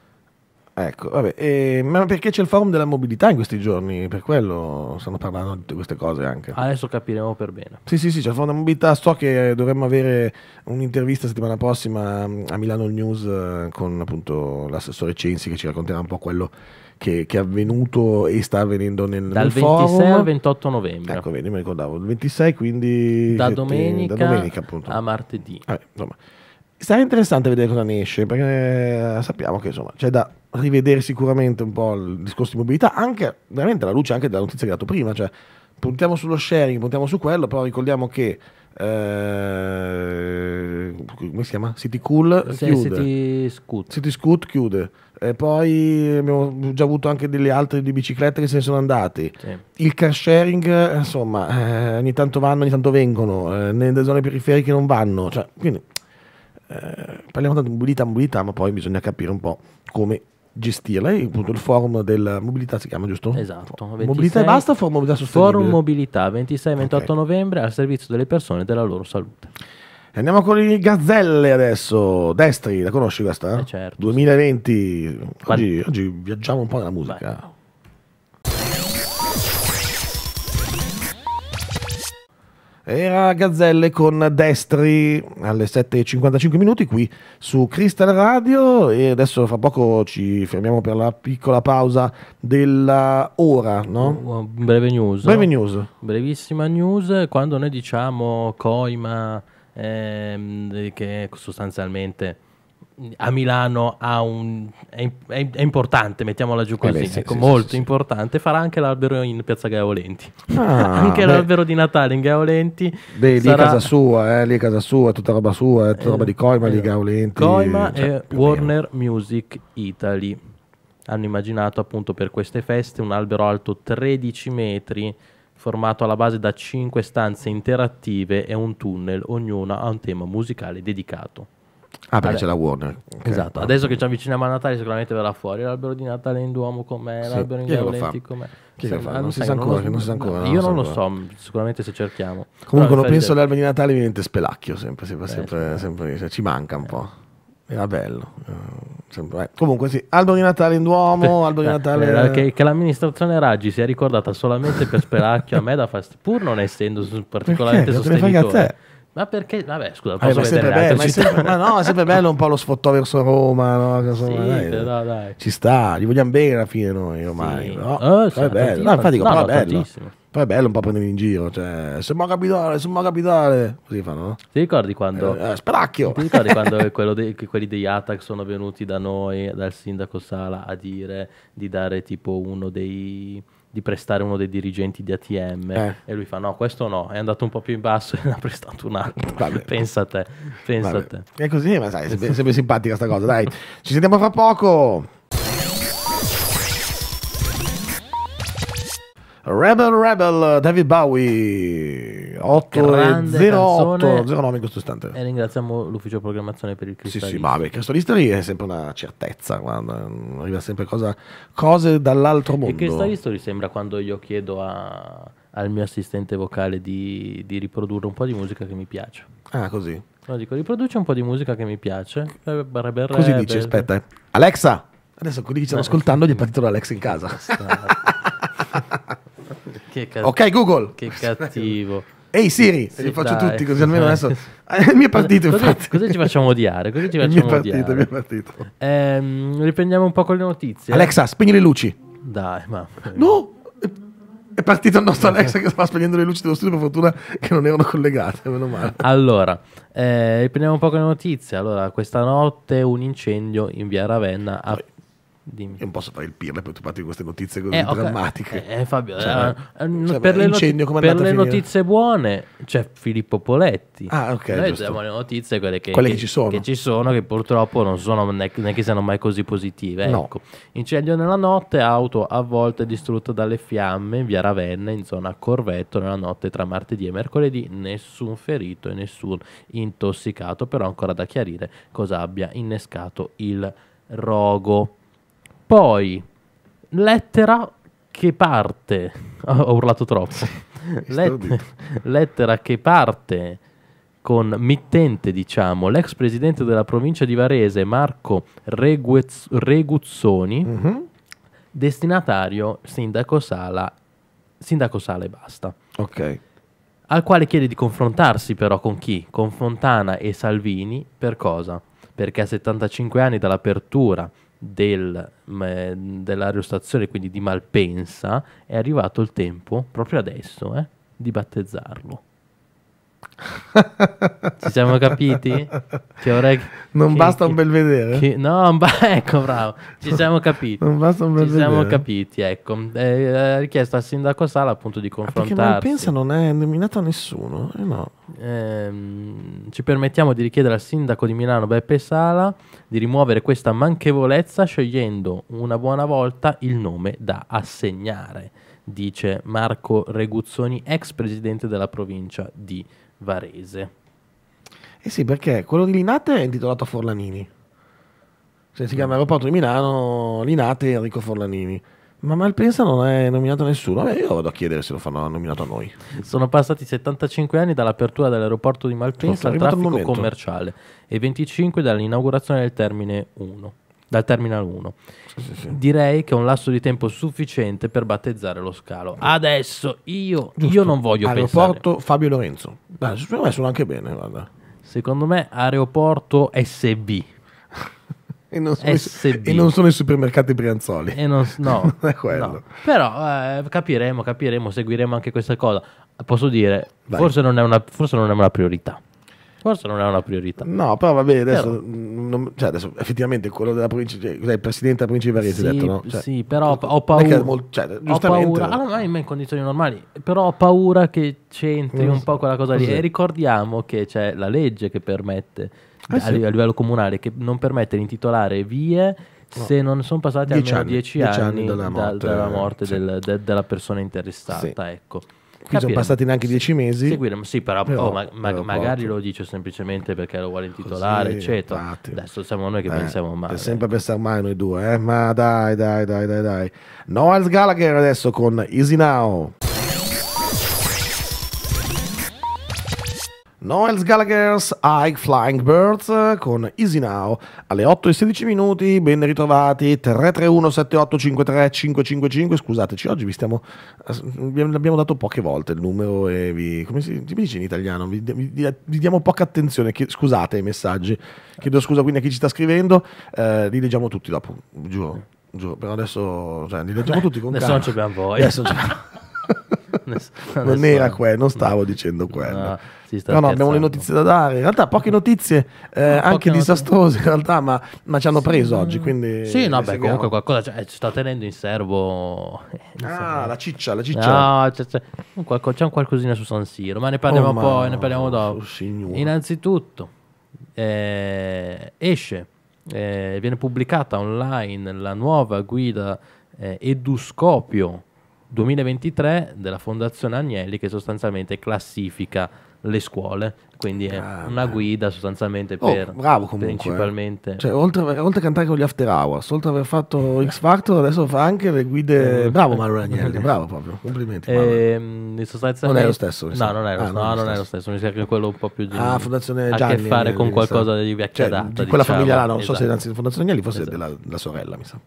Ecco, vabbè, e, ehm, ma perché c'è il forum della mobilità in questi giorni? Per quello stanno parlando di tutte queste cose anche. Adesso capiremo per bene. Sì, sì, sì, c'è il forum della mobilità. So che dovremmo avere un'intervista settimana prossima mm, a Milano News eh, con appunto l'assessore Censi che ci racconterà un po' quello che, che, è avvenuto e sta avvenendo nel, Dal nel 26 al 28 novembre. Ecco, vedi, mi ricordavo, il 26 quindi... Da, sette, domenica, da domenica appunto. a martedì. Vabbè, insomma, sarà interessante vedere cosa ne esce perché eh, sappiamo che insomma c'è da rivedere sicuramente un po' il discorso di mobilità, anche veramente alla luce anche della notizia che ho dato prima, cioè puntiamo sullo sharing, puntiamo su quello, però ricordiamo che eh, come si chiama? City Cool sì, chiude. City Scoot. City Scoot chiude. E poi abbiamo già avuto anche delle altre di biciclette che se ne sono andate. Sì. Il car sharing, eh, insomma, eh, ogni tanto vanno, ogni tanto vengono, eh, nelle zone periferiche non vanno. Cioè, quindi eh, parliamo tanto di mobilità, mobilità, ma poi bisogna capire un po' come gestirla. E eh, appunto il forum della mobilità si chiama, giusto? Esatto. 26, mobilità e basta, forum mobilità sostenibile. Forum mobilità 26-28 okay. novembre al servizio delle persone e della loro salute. Andiamo con i Gazzelle adesso, Destri, la conosci questa? Eh certo. 2020, sì. oggi, oggi, viaggiamo un po' nella musica. Vai. era Gazzelle con Destri alle 7.55 minuti qui su Crystal Radio e adesso fra poco ci fermiamo per la piccola pausa dell'ora, no? Breve news. Breve news. Brevissima news, quando noi diciamo coima ehm, che sostanzialmente a Milano un, è, è, importante, mettiamola giù così, eh beh, sì, ecco, sì, molto sì, importante, farà anche l'albero in Piazza Gaolenti, ah, anche beh. l'albero di Natale in Gaolenti. Beh, sarà... lì casa sua, eh, lì casa sua, tutta roba sua, tutta roba di eh, Coima, eh, di Gaolenti. Coima cioè, e Warner Music Italy hanno immaginato appunto per queste feste un albero alto 13 metri formato alla base da 5 stanze interattive e un tunnel, ognuna ha un tema musicale dedicato. Ah, perché c'è la Warner. Okay. Esatto, ah. adesso che ci avviciniamo a Natale sicuramente verrà fuori l'albero di Natale in Duomo com'è, sì. l'albero in Gaulenti com'è. Chi sì, ah, Non, si sa ancora, non so, ancora no, Io non, lo so, sicuramente se cerchiamo. Comunque non penso all'albero di Natale, mi viene spelacchio sempre, eh, sempre, eh. sempre, sempre, sempre, cioè, ci manca un eh. po'. Era bello. Sempre, eh. Comunque sì, albero di Natale in Duomo, albero di Natale... Eh, che, che, l'amministrazione Raggi sia ricordata solamente per Spelacchio a me da fast pur non essendo particolarmente perché? sostenitore. Che ma perché? Vabbè, scusa, eh, posso eh, ma, bello, ma, sempre, ma no, è sempre bello un po' lo sfottò verso Roma. No? Insomma, sì, dai, però, dai. Ci sta, li vogliamo bene alla fine noi ormai. Sì. No? Oh, eh, sì, è bello. No, infatti, dico, no, no, bello. Tantissimo. Poi è bello un po' prendere in giro, cioè, semmo capitale, semmo capitale. Così fanno, no? Ti ricordi quando... Eh, eh, sparacchio! Ti ricordi quando de, quelli degli Atac sono venuti da noi, dal sindaco Sala, a dire di dare tipo uno dei di prestare uno dei dirigenti di ATM eh. e lui fa no questo no è andato un po' più in basso e ne ha prestato un altro Vabbè. pensa a te pensa Vabbè. a te è così ma sai è sempre simpatica sta cosa dai ci sentiamo fra poco Rebel Rebel David Bowie 808 09 in questo istante e ringraziamo l'ufficio programmazione per il cristallisti sì sì ma beh, cristallisti è sempre una certezza guarda, arriva sempre cosa, cose dall'altro mondo e cristallisti sembra quando io chiedo a, al mio assistente vocale di, di riprodurre un po' di musica che mi piace ah così lo dico, riproduce un po' di musica che mi piace. Eh, così dice aspetta. Eh. Alexa! Adesso quelli che stanno ascoltando gli è partito l'Alexa in casa. Che cattivo. Ok Google. Che cattivo. Ehi Siri, sì, li faccio tutti così almeno adesso... il eh, mio partito cosa, infatti. Cosa ci facciamo odiare? Cosa ci facciamo partito, odiare? Mio partito, ehm, riprendiamo un po' con le notizie. Alexa, spegni le luci. Dai, ma... No! È partito il nostro Alexa che stava spegnendo le luci dello studio, per fortuna che non erano collegate, meno male. Allora, eh, riprendiamo un po' con le notizie. Allora, questa notte un incendio in via Ravenna ha Dimmi. Non posso fare il pirla per tutte queste notizie così eh, okay. drammatiche. Eh, eh Fabio, cioè, eh, cioè, per, le, not- per le notizie buone c'è Filippo Poletti. Ah, ok. Noi abbiamo le notizie, quelle, che, quelle che, che, ci sono. che ci sono, che purtroppo non sono neanche siano mai così positive. No. Ecco. Incendio nella notte, auto a volte distrutta dalle fiamme in via Ravenna, in zona Corvetto, nella notte tra martedì e mercoledì. Nessun ferito e nessun intossicato, però ancora da chiarire cosa abbia innescato il rogo. Poi, lettera che parte. ho urlato troppo. Let- lettera che parte con mittente, diciamo, l'ex presidente della provincia di Varese, Marco Reguez- Reguzzoni, mm-hmm. destinatario sindaco Sala, sindaco Sala e basta. Ok al quale chiede di confrontarsi però con chi? Con Fontana e Salvini per cosa? Perché a 75 anni dall'apertura del, dell'aerostazione, quindi di Malpensa, è arrivato il tempo, proprio adesso, eh, di battezzarlo. Ci siamo capiti? Che ora... Non che, basta un bel vedere? Che, no, ba- ecco, bravo. Ci siamo capiti. non basta un bel Ci vedere. siamo capiti, ecco. Eh, richiesto al sindaco Sala appunto di confrontarsi. Ah, perché pensa non è nominato a nessuno? Eh no. Eh, ci permettiamo di richiedere al sindaco di Milano Beppe Sala di rimuovere questa manchevolezza scegliendo una buona volta il nome da assegnare dice Marco Reguzzoni, ex presidente della provincia di Varese. Eh sì, perché quello di Linate è intitolato a Forlanini. Cioè, si chiama Aeroporto di Milano, Linate Enrico Forlanini. Ma Malpensa non è nominato nessuno. Vabbè, io vado a chiedere se lo fanno nominato a noi. Sono passati 75 anni dall'apertura dell'aeroporto di Malpensa al traffico commerciale e 25 dall'inaugurazione del termine 1 dal Terminal 1. Sì, sì, sì. Direi che è un lasso di tempo sufficiente per battezzare lo scalo. Adesso io, io non voglio Aeroporto pensare. Fabio Lorenzo. Beh, secondo me suona anche bene, guarda. Secondo me aeroporto SB. e, non SB. e non sono, i supermercati Brianzoli. E non, no, non è quello. No. Però eh, capiremo, capiremo, seguiremo anche questa cosa. Posso dire, forse non, una, forse non è una priorità. Forse non è una priorità. No, però vabbè, adesso, non, cioè adesso effettivamente quello della provincia, cioè, cioè il presidente della provincia di Varese sì, detto, no? Cioè, sì, però ho paura. Molto, cioè, ho paura. Allora, in, in condizioni normali, però ho paura che c'entri un po' quella cosa lì. Così. E ricordiamo che c'è la legge che permette, eh, a, sì. a livello comunale, che non permette di intitolare vie se non sono passati dieci almeno anni, dieci anni, anni dalla morte, dalla eh, morte sì. del, de, della persona interessata. Sì. Ecco. Qui sono passati neanche dieci mesi. Seguiremo, sì, però, però, oh, ma, ma, però magari porto. lo dice semplicemente perché lo vuole intitolare, Così, eccetera. Infatti. Adesso siamo noi che eh, pensiamo male. Sempre pensare male noi due, eh? ma dai, dai, dai, dai, dai. Noel Gallagher adesso con Easy Now. Noel's Gallagher's High Flying Birds eh, con Easy Now alle 8 e 16 minuti, ben ritrovati 331 7853 555 scusateci oggi vi stiamo eh, abbiamo dato poche volte il numero e vi, come si, dice in italiano vi, vi, vi diamo poca attenzione che, scusate i messaggi chiedo scusa quindi a chi ci sta scrivendo eh, li leggiamo tutti dopo giuro, giuro però adesso cioè, li leggiamo Beh, tutti con adesso calma adesso non ci abbiamo voi adesso non ci abbiamo non era quello, non stavo dicendo quello. No, no, no, abbiamo le notizie da dare. In realtà poche notizie, eh, no, poche anche notizie. disastrose, in realtà, ma, ma ci hanno preso oggi. Quindi sì, no, beh, comunque qualcosa cioè, eh, ci sta tenendo in serbo. Eh, ah, so. la ciccia, la ciccia. No, c'è, c'è, un, qualco, c'è un qualcosina su San Siro, ma ne parliamo oh, poi, ne parliamo oh, dopo. Oh, signore. Innanzitutto, eh, esce, eh, viene pubblicata online la nuova guida Eduscopio 2023 della Fondazione Agnelli che sostanzialmente classifica le scuole, quindi è ah, una guida sostanzialmente oh, per bravo comunque, eh. principalmente. Eh. Cioè, oltre, a, oltre, a cantare con gli After Hours, oltre ad aver fatto X Factor, adesso fa anche le guide. Eh. Bravo Mauro Agnelli, bravo proprio, complimenti. E, non è lo stesso, no, non è lo, ah, no, non, non è lo stesso, mi sa ah, che quello un po' più di ah, Fondazione Gianni, a che fare con qualcosa di vecchia cioè, data. Di quella diciamo. famiglia là, non esatto. so se è esatto. anzi Fondazione Agnelli, forse esatto. della, della sorella, mi sa.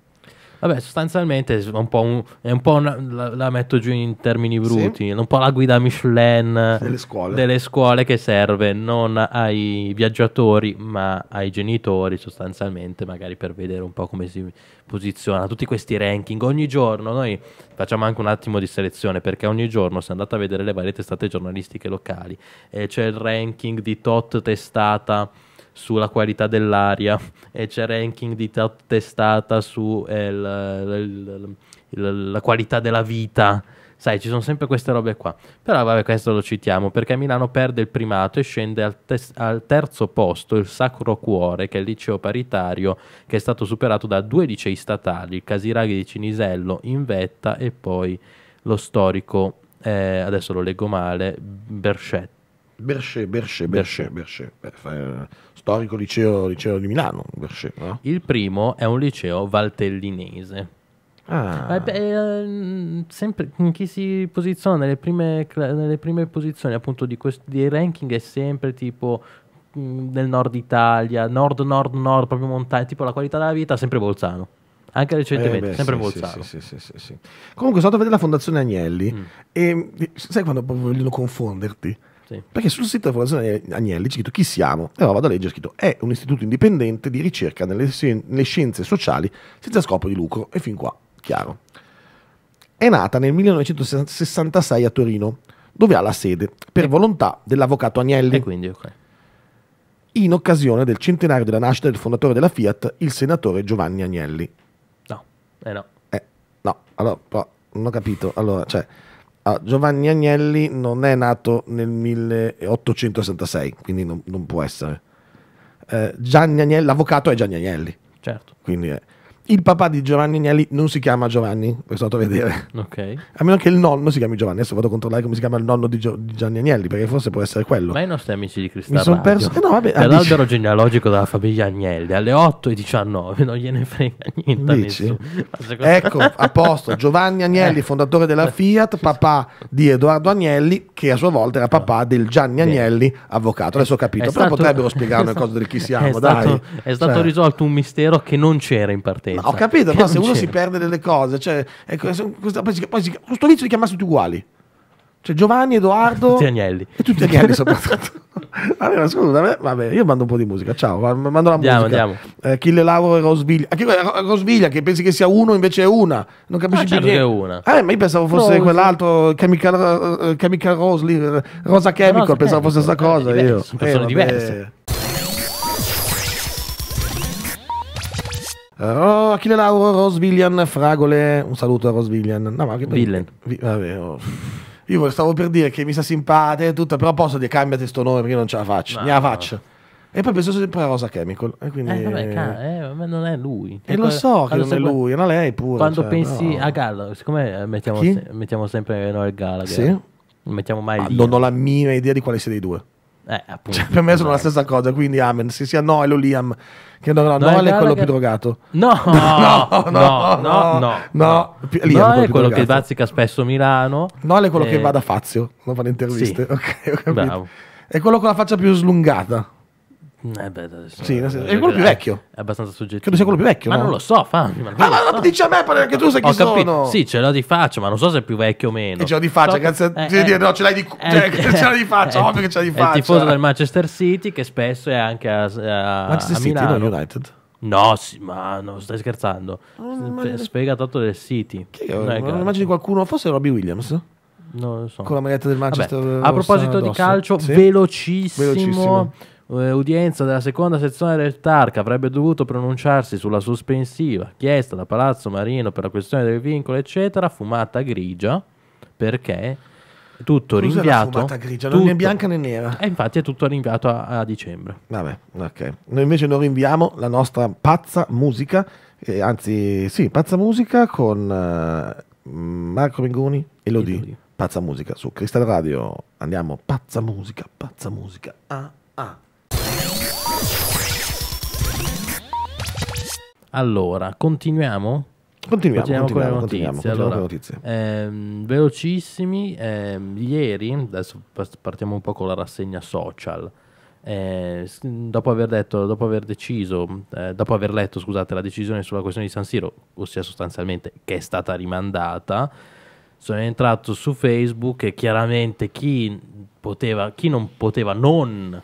Vabbè, sostanzialmente è un po', un, è un po una, la, la, metto giù in termini brutti, sì. un po' la guida Michelin delle scuole. delle scuole. che serve non ai viaggiatori ma ai genitori sostanzialmente, magari per vedere un po' come si posiziona. Tutti questi ranking, ogni giorno noi facciamo anche un attimo di selezione perché ogni giorno se andate a vedere le varie testate giornalistiche locali eh, c'è il ranking di tot testata sulla qualità dell'aria e c'è ranking di t- testata sulla eh, qualità della vita. Sai, ci sono sempre queste robe qua. Però vabbè, questo lo citiamo perché Milano perde il primato e scende al, tes- al terzo posto il Sacro Cuore, che è il liceo paritario, che è stato superato da due licei statali, il Casiraghi di Cinisello in vetta e poi lo storico, eh, adesso lo leggo male, Berchet. Berchet, Berchet, Berchet, Berchet storico liceo, liceo di Milano. Berscena. Il primo è un liceo valtellinese. Ah. Eh, eh, sempre, chi si posiziona nelle prime, nelle prime posizioni appunto di questi ranking è sempre tipo nel mm, nord Italia, nord, nord, nord, proprio montagna, tipo la qualità della vita, sempre Bolzano. Anche recentemente, eh beh, sempre sì, Bolzano. Sì, sì, sì, Comunque sono andato a vedere la Fondazione Agnelli mm. e sai quando vogliono confonderti? Perché sul sito della Fondazione Agnelli c'è scritto chi siamo, e allora vado a leggere, scritto è un istituto indipendente di ricerca nelle, nelle scienze sociali senza scopo di lucro, e fin qua, chiaro. È nata nel 1966 a Torino, dove ha la sede, per volontà dell'avvocato Agnelli. E quindi, ok in occasione del centenario della nascita del fondatore della Fiat, il senatore Giovanni Agnelli. No, eh no. Eh, no, allora, però, non ho capito. Allora, cioè, Ah, Giovanni Agnelli non è nato nel 1866, quindi non, non può essere. Eh, Gianni Agnelli, l'avvocato è Gianni Agnelli. Certo. Quindi è... Il papà di Giovanni Agnelli non si chiama Giovanni, questo è andato a vedere. Okay. A meno che il nonno si chiami Giovanni. Adesso vado a controllare come si chiama il nonno di, Gio- di Gianni Agnelli, perché forse può essere quello. Ma i nostri amici di Cristallo. sono perso. Eh no, vabbè, ah, l'albero dici... genealogico della famiglia Agnelli alle 8 e 19, non gliene frega niente. Dici? Secondo... Ecco, a posto. Giovanni Agnelli, eh. fondatore della Fiat, papà di Edoardo Agnelli, che a sua volta era papà del Gianni Agnelli, avvocato. Adesso ho capito. È Però stato... potrebbero spiegare stato... cose di chi siamo. È dai. stato, è stato cioè... risolto un mistero che non c'era in partenza sicurezza. Cioè, no, ho capito, però no, se uno c'era. si perde delle cose, cioè, ecco, questo, poi si, questo lizio li chiamasse tutti uguali. Cioè Giovanni, Edoardo... tutti Agnelli. E tutti Agnelli soprattutto. vabbè, ma scusa, vabbè, io mando un po' di musica, ciao, mando la andiamo, musica. Andiamo. Eh, Chille Lauro e Rosviglia. Anche Rosviglia che pensi che sia uno, invece è una. Non capisci ah, più certo niente. è una. Eh, ma io pensavo fosse no, quell'altro, Chemical, uh, Chemical Rose, lì, Rosa Chemical, Rosa pensavo Chemical. fosse questa cosa. Eh, io. Sono persone eh, diverse. Eh, oh, Achille Lauro, Rosvillian, Fragole. Un saluto a Rosvillian. No, ma che Villen. Vi, vabbè, oh. Io stavo per dire che mi sta simpate, tutta, però posso dire cambiate sto nome perché non ce la faccio. No. la faccio. E poi penso sempre a Rosa Chemical. E quindi... eh, vabbè, ca- eh, ma non è lui. E lo so che non è lui, non lei pure. Quando cioè, pensi no. a Gallagher, siccome eh, mettiamo, se- mettiamo sempre Noel Gallagher, sì? non mettiamo mai. Ah, non ho la minima idea di quale sia dei due. Eh, cioè, per me sono la stessa cosa, quindi amen. Se sia Noel o Liam, che no, no, Noel è quello che... più drogato. No, no, no, no, no. no, no. Liam Noel è quello, che bazzica spesso Milano. Noel è quello e... che eh. va da Fazio, non fa le interviste. Sì. Ok, ho capito. Bravo. È quello con la faccia più slungata. Mm, eh beh, sì, è, è quello più vecchio. È abbastanza soggettivo. Credo sia quello più vecchio. Ma no? Ah, non lo so, fammi. Ma, ma, ma so. dici a me perché tu sai chi capito. sono. Sì, ce l'ho di faccia, ma non so se è più vecchio o meno. E ce l'ho di faccia, so, cazzo. È, cioè, è, no, ce l'hai di, cioè, ce l'hai di eh, faccia, ovvio che ce l'hai di faccia. Eh, è il tifoso del Manchester City che spesso è anche a, a Manchester a City, non United. No, sì, ma non stai scherzando. Oh, Spiega tanto del City. Che io, non immagini qualcuno, forse Robbie Williams? Non lo so. Con la maglietta del Manchester. Vabbè, a proposito di calcio, velocissimo. Velocissimo eh, udienza della seconda sezione del TAR che avrebbe dovuto pronunciarsi sulla sospensiva chiesta da Palazzo Marino per la questione del vincolo, eccetera, fumata grigia, perché tutto Cos'è rinviato. Fumata grigia, tutto, non è bianca né nera. E eh, infatti è tutto rinviato a, a dicembre. Vabbè, ok. Noi invece non rinviamo la nostra pazza musica, eh, anzi sì, pazza musica con uh, Marco Mingoni e Lodi. Pazza musica su Cristal Radio. Andiamo, pazza musica, pazza musica. Ah, ah. Allora, continuiamo? Continuiamo, continuiamo, con le notizie. Continuiamo, continuiamo allora, notizie. Ehm, velocissimi, ehm, ieri, adesso partiamo un po' con la rassegna social. Eh, dopo, aver detto, dopo aver deciso, eh, dopo aver letto scusate, la decisione sulla questione di San Siro, ossia sostanzialmente che è stata rimandata, sono entrato su Facebook e chiaramente chi, poteva, chi non poteva non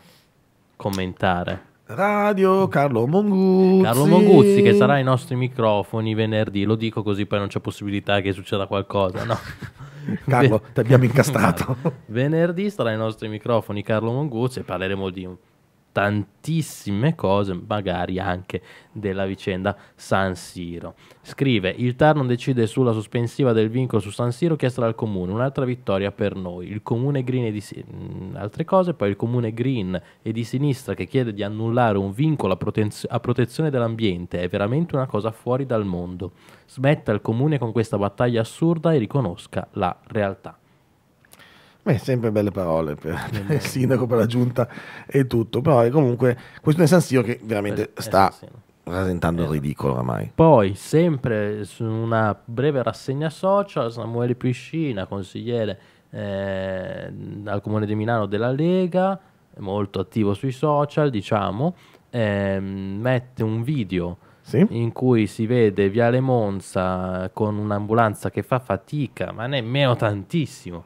commentare Radio Carlo Monguzzi. Carlo Monguzzi che sarà ai nostri microfoni venerdì, lo dico così poi non c'è possibilità che succeda qualcosa, no? Carlo, ti abbiamo incastrato. venerdì sarà ai nostri microfoni Carlo Monguzzi e parleremo di un tantissime cose, magari anche della vicenda San Siro. Scrive: Il TAR non decide sulla sospensiva del vincolo su San Siro chiesta dal comune, un'altra vittoria per noi. Il comune green e di si- mm, altre cose, poi il comune green e di sinistra che chiede di annullare un vincolo a, protez- a protezione dell'ambiente è veramente una cosa fuori dal mondo. Smetta il comune con questa battaglia assurda e riconosca la realtà. Beh, sempre belle parole per, per il sindaco, per la giunta e tutto, però è comunque questo è San Siro che veramente per, eh, eh, sta rasentando il esatto. ridicolo oramai. Poi, sempre su una breve rassegna social, Samuele Piscina, consigliere eh, al Comune di Milano della Lega, molto attivo sui social, diciamo, eh, mette un video sì? in cui si vede Viale Monza con un'ambulanza che fa fatica, ma nemmeno tantissimo,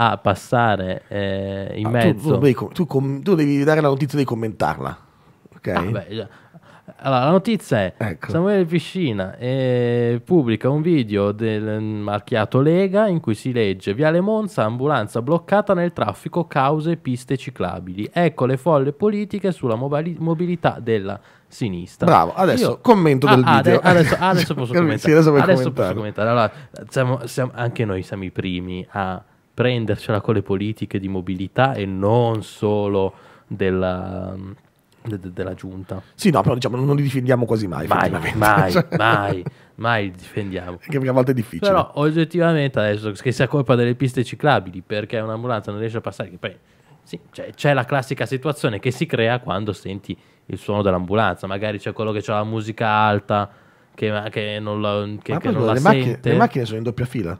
a passare eh, in ah, mezzo. Tu, tu, tu, tu, devi dare la notizia di commentarla. Ok. Ah, beh, allora, la notizia è: ecco. Samuele Piscina eh, pubblica un video del marchiato Lega in cui si legge Viale Monza, ambulanza bloccata nel traffico, cause piste ciclabili. Ecco le folle politiche sulla mobili- mobilità della sinistra. Bravo, adesso Io, commento ah, del ah, ah video. Adesso, adesso posso commentare. Sì, adesso, adesso posso commentare. Allora, siamo, siamo, anche noi siamo i primi a prendercela con le politiche di mobilità e non solo della, de, de, della giunta. Sì, no, però diciamo non li difendiamo quasi mai. Mai, mai, cioè mai, mai li difendiamo. Anche perché a volte è difficile. Però oggettivamente adesso che sia colpa delle piste ciclabili perché un'ambulanza non riesce a passare, poi, sì, c'è, c'è la classica situazione che si crea quando senti il suono dell'ambulanza, magari c'è quello che ha la musica alta che, che non la, che, che non la le sente. Macchine, le macchine sono in doppia fila?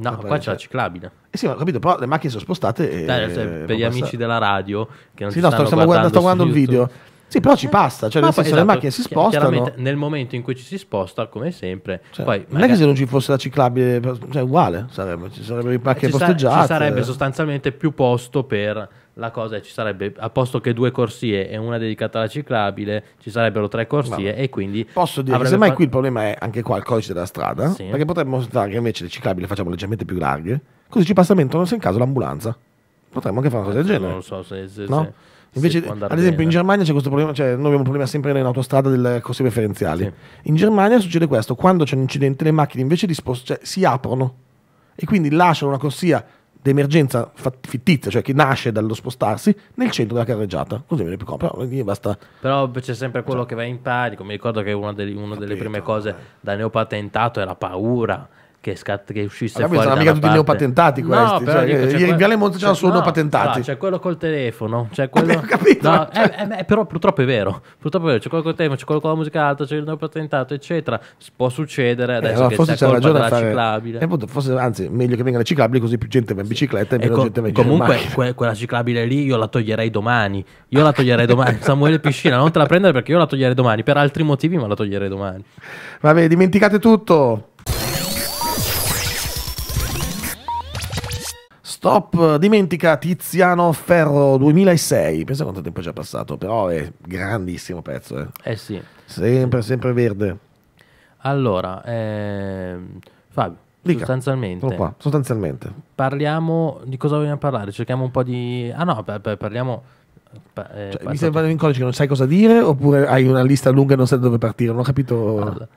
No, qua c'è la cioè, ciclabile. Eh sì, ho capito, però le macchine sono spostate. E... Dai, cioè, per gli amici della radio che non sì, no, sto, guardando, guardando, guardando il video. Sì, però ci passa, cioè nel senso, esatto, le macchine si spostano. Nel momento in cui ci si sposta, come sempre. Cioè, poi, non magari... è che se non ci fosse la ciclabile, cioè uguale sarebbe, ci sarebbero le eh, macchine ci posteggiate. Sa- ci sarebbe sostanzialmente più posto per la cosa è ci sarebbe a posto che due corsie e una dedicata alla ciclabile ci sarebbero tre corsie no. e quindi posso dire avrebbe... semmai qui il problema è anche qua il codice della strada sì. perché potremmo stare che invece le ciclabili le facciamo leggermente più larghe così ci passa mentre non se in caso l'ambulanza potremmo anche fare una cosa del eh, genere non so se, se, no? se. Invece, ad esempio, bene. in Germania c'è questo problema, cioè noi abbiamo un problema sempre in autostrada delle corsie preferenziali. Sì. In Germania succede questo: quando c'è un incidente, le macchine invece dispost- cioè, si aprono e quindi lasciano una corsia l'emergenza fittizia, cioè che nasce dallo spostarsi nel centro della carreggiata. Così viene più comodo. Però, basta... Però c'è sempre quello cioè. che va in panico. Mi ricordo che una, delle, una delle prime cose da neopatentato era la paura che, scat- che uscisse Vabbè, fuori. Sono mica tutti parte. neopatentati questi. No, cioè, però, cioè, dico, eh, in quello... Viale Monte c'erano solo no, neopatentati. No, c'è quello col telefono, c'è quello. Vabbè, capito, no, cioè... eh, eh, però purtroppo è vero. Purtroppo è vero. C'è quello col telefono, c'è quello con la musica alta, c'è il neopatentato, eccetera. Può succedere eh, adesso eh, allora, che forse c'è, c'è colpa della ciclabile. Eh, appunto, forse, anzi, meglio che vengano ciclabili così più gente va in bicicletta e meno co- gente va in Comunque, que- quella ciclabile lì io la toglierei domani. Io la toglierei domani. Samuele Piscina, non te la prendere perché io la toglierei domani. Per altri motivi, ma la toglierei domani. Vabbè, dimenticate tutto. Stop, dimentica Tiziano Ferro 2006. Pensa quanto tempo è già passato, però è grandissimo pezzo. Eh, eh sì. Sempre, sempre verde. Allora, ehm, Fabio, Dica. sostanzialmente, qua, sostanzialmente. Parliamo di cosa vogliamo parlare? Cerchiamo un po' di... Ah no, parliamo... Eh, cioè, mi sembra in codice che non sai cosa dire oppure hai una lista lunga e non sai da dove partire? Non ho capito... Allora.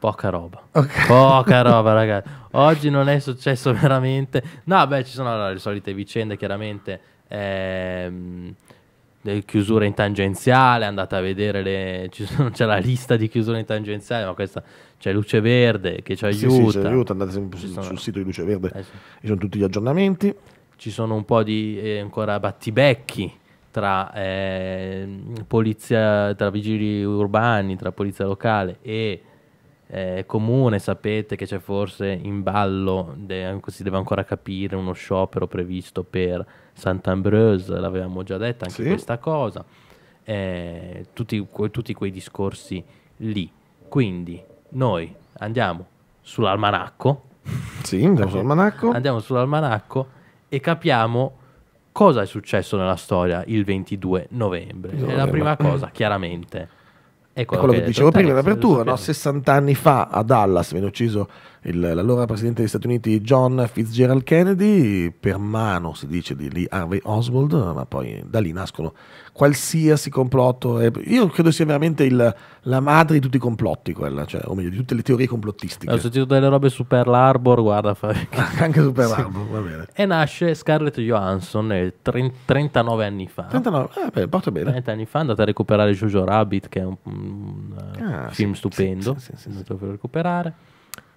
Poca roba. Okay. Poca roba, ragazzi. Oggi non è successo veramente. No, beh, ci sono allora, le solite vicende, chiaramente. Ehm, chiusura in tangenziale, andate a vedere le, sono, c'è la lista di chiusure in tangenziale, ma questa c'è Luce Verde che ci aiuta. Sì, sì, ci aiuta andate sempre ci sul sito di Luce Verde, eh ci sono tutti gli aggiornamenti. Ci sono un po' di eh, ancora battibecchi tra, eh, polizia, tra vigili urbani, tra polizia locale e eh, comune, sapete che c'è forse in ballo, de, si deve ancora capire, uno sciopero previsto per Sant'Ambreuse, l'avevamo già detta anche sì. questa cosa, eh, tutti, que, tutti quei discorsi lì. Quindi noi andiamo sull'almanacco. Sì, andiamo sull'almanacco. Andiamo sull'almanacco e capiamo cosa è successo nella storia il 22 novembre. novembre. È la prima cosa, chiaramente è quello, è quello che, che dicevo prima l'apertura no? 60 anni fa a Dallas viene ucciso il, l'allora presidente degli Stati Uniti John Fitzgerald Kennedy per mano, si dice, di Lee Harvey Oswald, ma poi da lì nascono qualsiasi complotto. Io credo sia veramente il, la madre di tutti i complotti, quella, cioè, o meglio, di tutte le teorie complottistiche. Ho sentito delle robe su Pearl Harbor, guarda. Fai... Anche su Pearl sì. va bene. E nasce Scarlett Johansson 30, eh, 39 anni fa. 39, eh, ah, beh, porta bene. 30 anni fa è andata a recuperare Jojo Rabbit, che è un, un eh, ah, film sì, stupendo, sì, sì, sì, per recuperare.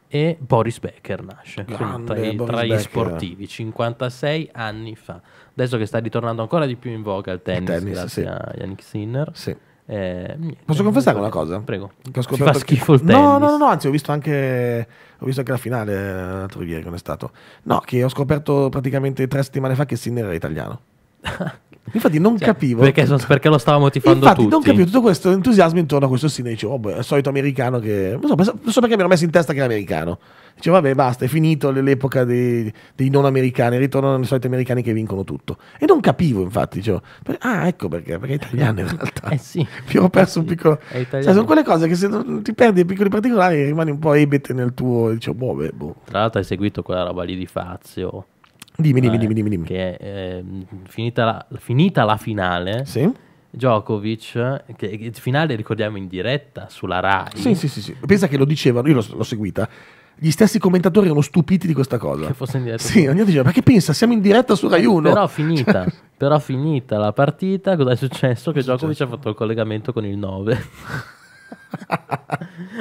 E Boris Becker nasce Grande, tra, tra Becker. gli sportivi, 56 anni fa adesso che sta ritornando ancora di più in voga il tennis, il tennis grazie sì. a Yannick Sinner. Sì. Eh, Posso confessare una cosa? Prego. Che ho scoperto si fa schifo il tennis. No, no, no, anzi ho visto anche, ho visto anche la finale eh, l'altro ieri, come è stato. No, che ho scoperto praticamente tre settimane fa che Sinner era italiano. Infatti non cioè, capivo. Perché, perché, lo stavamo tifando Infatti tutti. non capivo tutto questo entusiasmo intorno a questo cinema. Dicevo, oh, beh, il solito americano che... Non so, non so perché mi ero messo in testa che era americano. Dicevo, vabbè, basta, è finito l'epoca dei, dei non americani, ritornano i soliti americani che vincono tutto. E non capivo, infatti. Dicevo, ah, ecco perché, perché è italiano in realtà. eh sì. Mi ho perso un piccolo... Cioè, sono quelle cose che se non ti perdi i piccoli particolari rimani un po' ebete nel tuo... Dicevo, boh, beh, boh. Tra l'altro hai seguito quella roba lì di Fazio Dimmi, dimmi, eh, dimmi, dimmi, dimmi. Che eh, finita, la, finita, la, finale, sì. Djokovic, che, che finale ricordiamo in diretta sulla Rai. Sì, sì, sì, sì. Pensa che lo dicevano, io l'ho, l'ho seguita gli stessi commentatori erano stupiti di questa cosa. Che fosse in diretta. Sì, ognuno diceva, ma che pensa, siamo in diretta su Rai 1. Però finita, cioè. però finita la partita, cosa è successo? Che Djokovic ha fatto il collegamento con il 9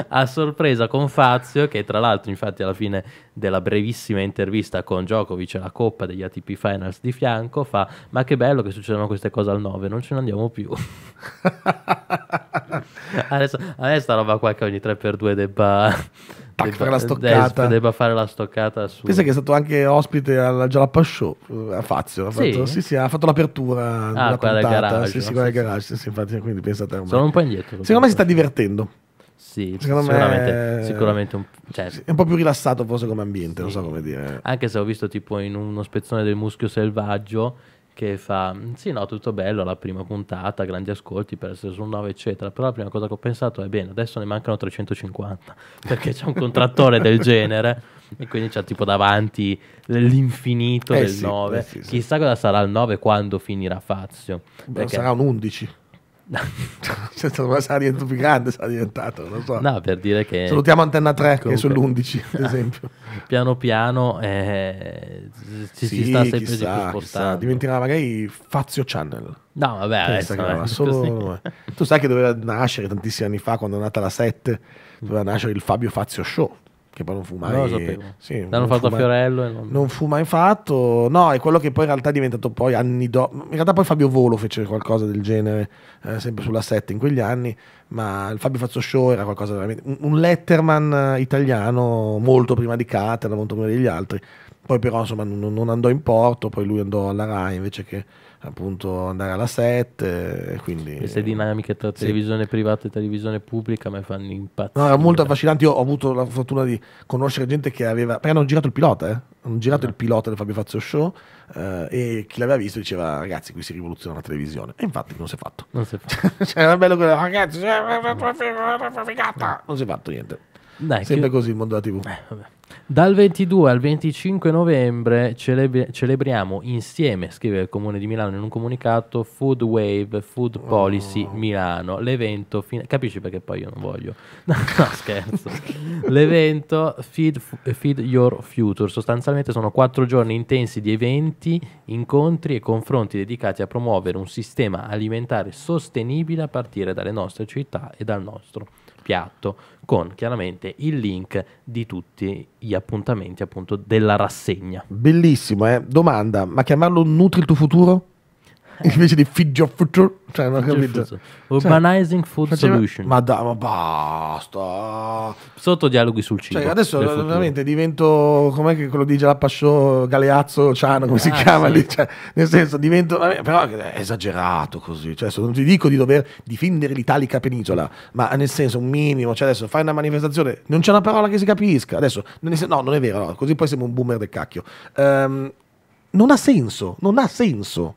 a sorpresa con Fazio, che tra l'altro infatti alla fine della brevissima intervista con Djokovic e la Coppa degli ATP Finals di fianco fa ma che bello che succedono queste cose al 9, non ce ne andiamo più. adesso, a me sta roba qua che ogni 3x2 debba pac, debba, fare la stoccata. Debba fare la stoccata su. Pensa che è stato anche ospite alla Jalapa Show eh, a Fazio. Ha fatto, sì. Sì, sì, ha fatto l'apertura ah, della puntata. Garage, sì, sì, quella del garage. Sì, infatti, quindi pensate ormai. Sono un po' indietro. Secondo me si sta divertendo. Sì, Secondo sicuramente, me... sicuramente un, cioè, sì, è un po' più rilassato forse come ambiente, sì. non so come dire. Anche se ho visto tipo in uno spezzone del muschio selvaggio che fa sì no tutto bello la prima puntata grandi ascolti per essere sul 9 eccetera però la prima cosa che ho pensato è bene adesso ne mancano 350 perché c'è un contrattore del genere e quindi c'è tipo davanti l'infinito eh del sì, 9 eh sì, sì. chissà cosa sarà il 9 quando finirà Fazio perché... sarà un 11 senza dover essere diventato più grande, sarà diventato, non so. No, per dire che... Salutiamo Antenna 3, comunque, che è sull'11, ad esempio. Piano piano eh, ci sì, si sta sempre chissà, più spostando. Diventerà magari Fazio Channel. No, vabbè, adesso, solo... Tu sai che doveva nascere tantissimi anni fa, quando è nata la 7, doveva nascere il Fabio Fazio Show che poi non fu mai... No, lo sapevo. Sì, L'hanno fatto mai, a Fiorello. Non... non... fu mai fatto. No, è quello che poi in realtà è diventato poi anni dopo... In realtà poi Fabio Volo fece qualcosa del genere, eh, sempre sulla 7 in quegli anni, ma il Fabio Fazzo Show era qualcosa veramente... Un, un letterman eh, italiano molto prima di Catena, molto prima degli altri. Poi però insomma non, non andò in porto, poi lui andò alla RAI invece che appunto andare alla 7 quindi... queste dinamiche tra televisione sì. privata e televisione pubblica mi fanno impazzire no era molto affascinante io ho avuto la fortuna di conoscere gente che aveva perché hanno girato il pilota eh? hanno girato no. il pilota del Fabio Fazio Show eh, e chi l'aveva visto diceva ragazzi qui si rivoluziona la televisione e infatti non si è fatto non si è fatto cioè era bello quello ragazzi non si è fatto niente dai, Sempre che... così il mondo della TV. Eh, Dal 22 al 25 novembre celebri... celebriamo insieme, scrive il Comune di Milano in un comunicato, Food Wave, Food Policy oh. Milano. L'evento, fin... capisci perché poi io non voglio. No, no scherzo. L'evento feed, feed Your Future. Sostanzialmente sono quattro giorni intensi di eventi, incontri e confronti dedicati a promuovere un sistema alimentare sostenibile a partire dalle nostre città e dal nostro piatto con chiaramente il link di tutti gli appuntamenti appunto della rassegna. Bellissimo, eh? domanda, ma chiamarlo Nutri il tuo futuro? Eh. invece di feed your future, cioè, non capito. Future. Cioè, Urbanizing cioè, food faceva, solution. Ma, da, ma basta. Sotto dialoghi sul cioè, cibo. Cioè, adesso veramente divento com'è che quello di Gelapascio Galeazzo Ciano, come ah, si chiama sì. lì, cioè, nel senso divento però è esagerato così, cioè, non ti dico di dover difendere l'italica penisola, ma nel senso un minimo, cioè adesso fai una manifestazione, non c'è una parola che si capisca. Adesso non è, no, non è vero, no, così poi sembra un boomer del cacchio. Um, non ha senso, non ha senso.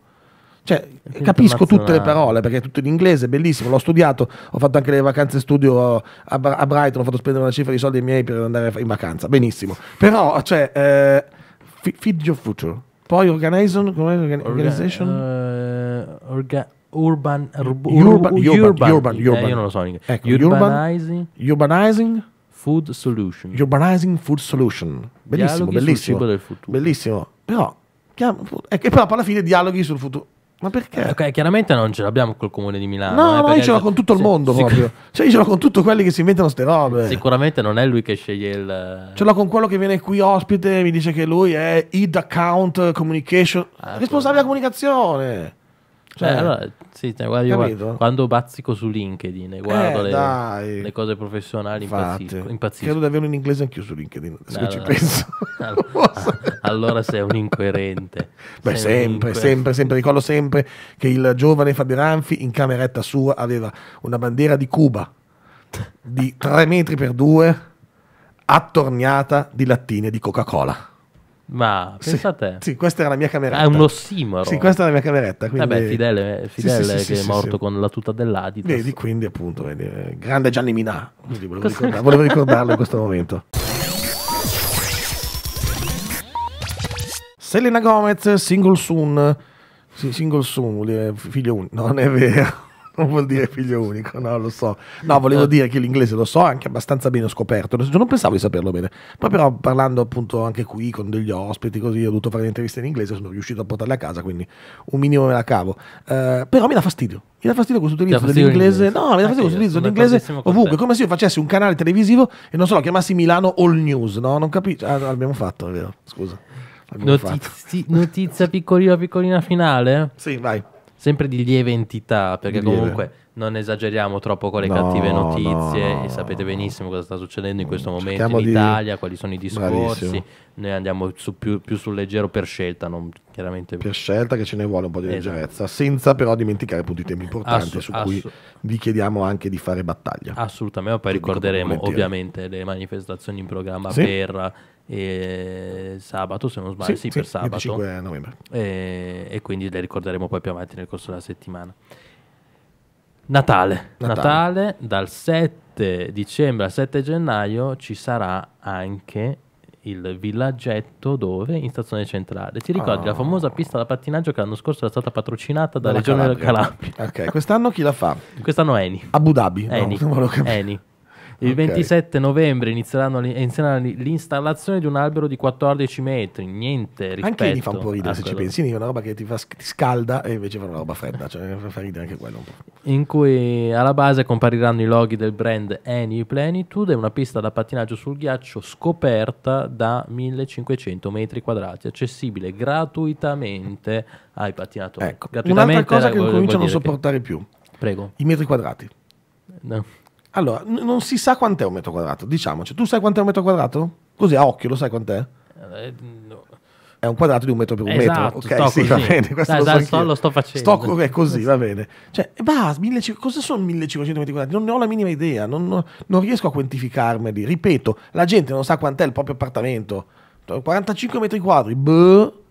Cioè, capisco tutte le parole perché è tutto in inglese, bellissimo, l'ho studiato, ho fatto anche le vacanze studio a, a Brighton, ho fatto spendere una cifra di soldi miei per andare in vacanza, benissimo. Però, cioè, eh, feed your future. Poi organization, come organization? Orga, uh, orga- urban, urb- urban, urban, urban, urban, urban. Eh, io non lo so Ecco, urbanizing. urbanizing Food Solution. Urbanizing Food Solution. Bellissimo, Dialoghi bellissimo. Bellissimo. Però, chiam- però alla fine dialoghi sul futuro ma perché? Eh, okay, chiaramente non ce l'abbiamo col comune di Milano. No, eh, no, io ce l'ho con tutto il mondo sic- proprio. Cioè, io ce l'ho con tutti quelli che si inventano ste robe. Sicuramente non è lui che sceglie il. Ce l'ho con quello che viene qui ospite e mi dice che lui è id account communication. Ah, responsabile della comunicazione. Cioè, eh, allora, sì, guardo, quando bazzico su LinkedIn e guardo eh, le, le, cose professionali, Infatti. impazzisco. Credo di avere un inglese anch'io su LinkedIn, se allora, ci penso. Allora, allora sei un incoerente. Beh, sei sempre, incoerente. sempre, sempre. Ricordo sempre che il giovane Fabio Ranfi in cameretta sua aveva una bandiera di Cuba di 3 metri per 2 attorniata di lattine di Coca-Cola. Ma pensa sì, te. Sì, questa è la mia cameretta. È un ossimoro. Sì, questa è la mia cameretta. Eh quindi... Vabbè, Fidele, Fidel sì, che è morto con la tuta dell'Adidas. Vedi, quindi appunto, vedi, eh, grande Gianni Minà. Così volevo, ricordar- volevo ricordarlo in questo momento. Selena Gomez, single soon. Sì, single soon, figlio unico. Non è vero non vuol dire figlio unico, no, lo so. No, volevo dire che l'inglese lo so anche abbastanza bene, ho scoperto, non pensavo di saperlo bene. Poi però parlando appunto anche qui con degli ospiti così, ho dovuto fare le interviste in inglese, sono riuscito a portarle a casa, quindi un minimo me la cavo. Eh, però mi dà fastidio, mi dà fastidio questo utilizzo dell'inglese. No, mi dà fastidio questo utilizzo dell'inglese ovunque, come se io facessi un canale televisivo e non so, lo chiamassi Milano All News, no? Non capisco. Ah, l'abbiamo fatto, è vero, scusa. Notiz- notizia piccolina piccolina finale? Sì, vai sempre di lieve entità, perché lieve. comunque non esageriamo troppo con le no, cattive notizie no, no, e sapete benissimo cosa sta succedendo in questo mm, momento in Italia, di... quali sono i discorsi. Bravissimo. Noi andiamo su più, più, sul leggero per scelta, non chiaramente per scelta che ce ne vuole un po' di esatto. leggerezza, senza però dimenticare appunto i temi importanti Assu- su cui vi chiediamo anche di fare battaglia. Assolutamente, poi ricorderemo ovviamente le manifestazioni in programma sì? per e sabato se non sbaglio, sì, sì, per sabato 25 novembre e, e, quindi le ricorderemo poi più avanti nel corso della settimana Natale. Natale. Natale dal 7 dicembre al 7 gennaio ci sarà anche il villaggetto dove? In stazione centrale. Ti ricordi oh. la ah. famosa pista da pattinaggio che l'anno scorso era stata patrocinata dalla regione Calabria. Calabria. Ok, quest'anno chi la fa? Quest'anno Eni. Abu Dhabi. Eni. No, il okay. 27 novembre inizieranno, inizierà l'installazione di un albero di 14 metri. Niente rispetto. Anche lì fa un po' ridere se quello. ci pensi. è una roba che ti, fa, ti scalda e invece fa una roba fredda. Cioè, fa ridere anche quello In cui alla base compariranno i loghi del brand Any Plenitude e una pista da pattinaggio sul ghiaccio scoperta da 1500 metri quadrati, accessibile gratuitamente ai pattinatori. Ecco. Un'altra cosa che cominciano a non sopportare che... più. Prego. I metri quadrati. No. Allora, n- non si sa quant'è un metro quadrato, diciamoci. Tu sai quant'è un metro quadrato? Così a occhio lo sai quant'è? Eh, no. È un quadrato di un metro per un esatto, metro. Ok, sì, così. va bene. Questo Dai, lo, so esatto, lo sto facendo. Sto, è così, va bene. Cioè, bah, 15, cosa sono 1500 metri quadrati? Non ne ho la minima idea, non, non riesco a quantificarmeli. Ripeto, la gente non sa quant'è il proprio appartamento. 45 metri quadri, boh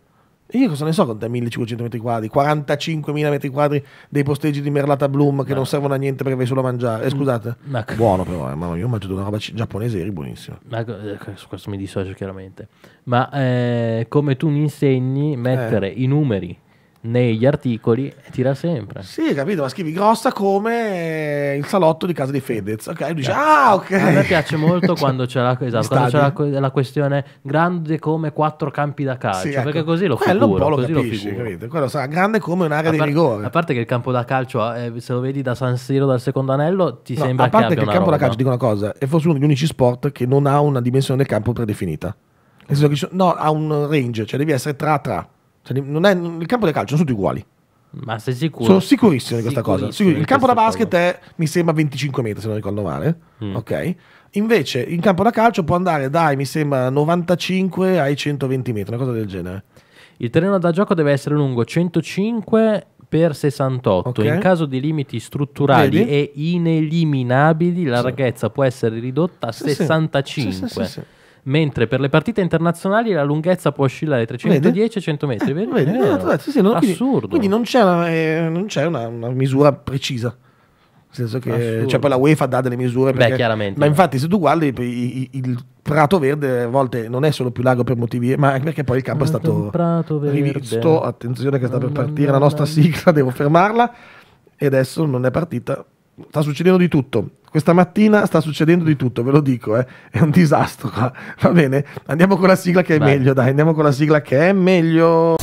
io cosa ne so con 3.500 metri quadri, 45.000 metri quadri dei posteggi di merlata bloom che no. non servono a niente perché vai solo a mangiare. Eh, scusate, no. buono però, eh, ma io ho mangiato una roba giapponese, eri buonissimo. Ma, eh, su questo mi dissocio chiaramente. Ma eh, come tu mi insegni, eh. mettere i numeri negli articoli e tira sempre. Sì, capito, ma scrivi grossa come il salotto di casa di Fedez. Ok, dice, cioè, ah, ok. A me piace molto cioè, quando c'è, la, esatto, quando c'è la, la, questione grande come quattro campi da calcio, sì, ecco. perché così lo Quello figuro. un po' lo capisci, capito? Quello sarà grande come un'area di rigore. A parte che il campo da calcio, eh, se lo vedi da San Siro dal secondo anello, ti no, sembra che A parte che, che il campo roba. da calcio, dico una cosa, è forse uno degli unici sport che non ha una dimensione del campo predefinita. Nel senso che no, ha un range, cioè devi essere tra tra. Cioè, non è, il campo del calcio sono tutti uguali. Ma sei sicuro? Sono sicurissimo di questa cosa. il campo da basket cosa. è, mi sembra, 25 metri, se non ricordo male. Mm. Ok. Invece, in campo da calcio può andare dai, mi sembra, 95 ai 120 metri, una cosa del genere. Il terreno da gioco deve essere lungo 105 per 68. Okay. In caso di limiti strutturali Vedi? e ineliminabili, la sì. larghezza può essere ridotta a sì, 65. Sì, mentre per le partite internazionali la lunghezza può oscillare 310 e 100 metri. Vedi? Eh, vedi? Eh, sì, sì, no, Assurdo. Quindi, quindi, non c'è, una, eh, non c'è una, una misura precisa. Nel senso che cioè, poi la UEFA dà delle misure. Perché, Beh, chiaramente. Ma infatti, se tu guardi il, il prato verde, a volte non è solo più largo per motivi, ma anche perché poi il campo è stato rivisto. Attenzione, che sta per partire la nostra sigla, devo fermarla. E adesso non è partita. Sta succedendo di tutto. Questa mattina sta succedendo di tutto, ve lo dico, eh. è un disastro qua. Va bene, andiamo con la sigla che è Beh. meglio, dai, andiamo con la sigla che è meglio.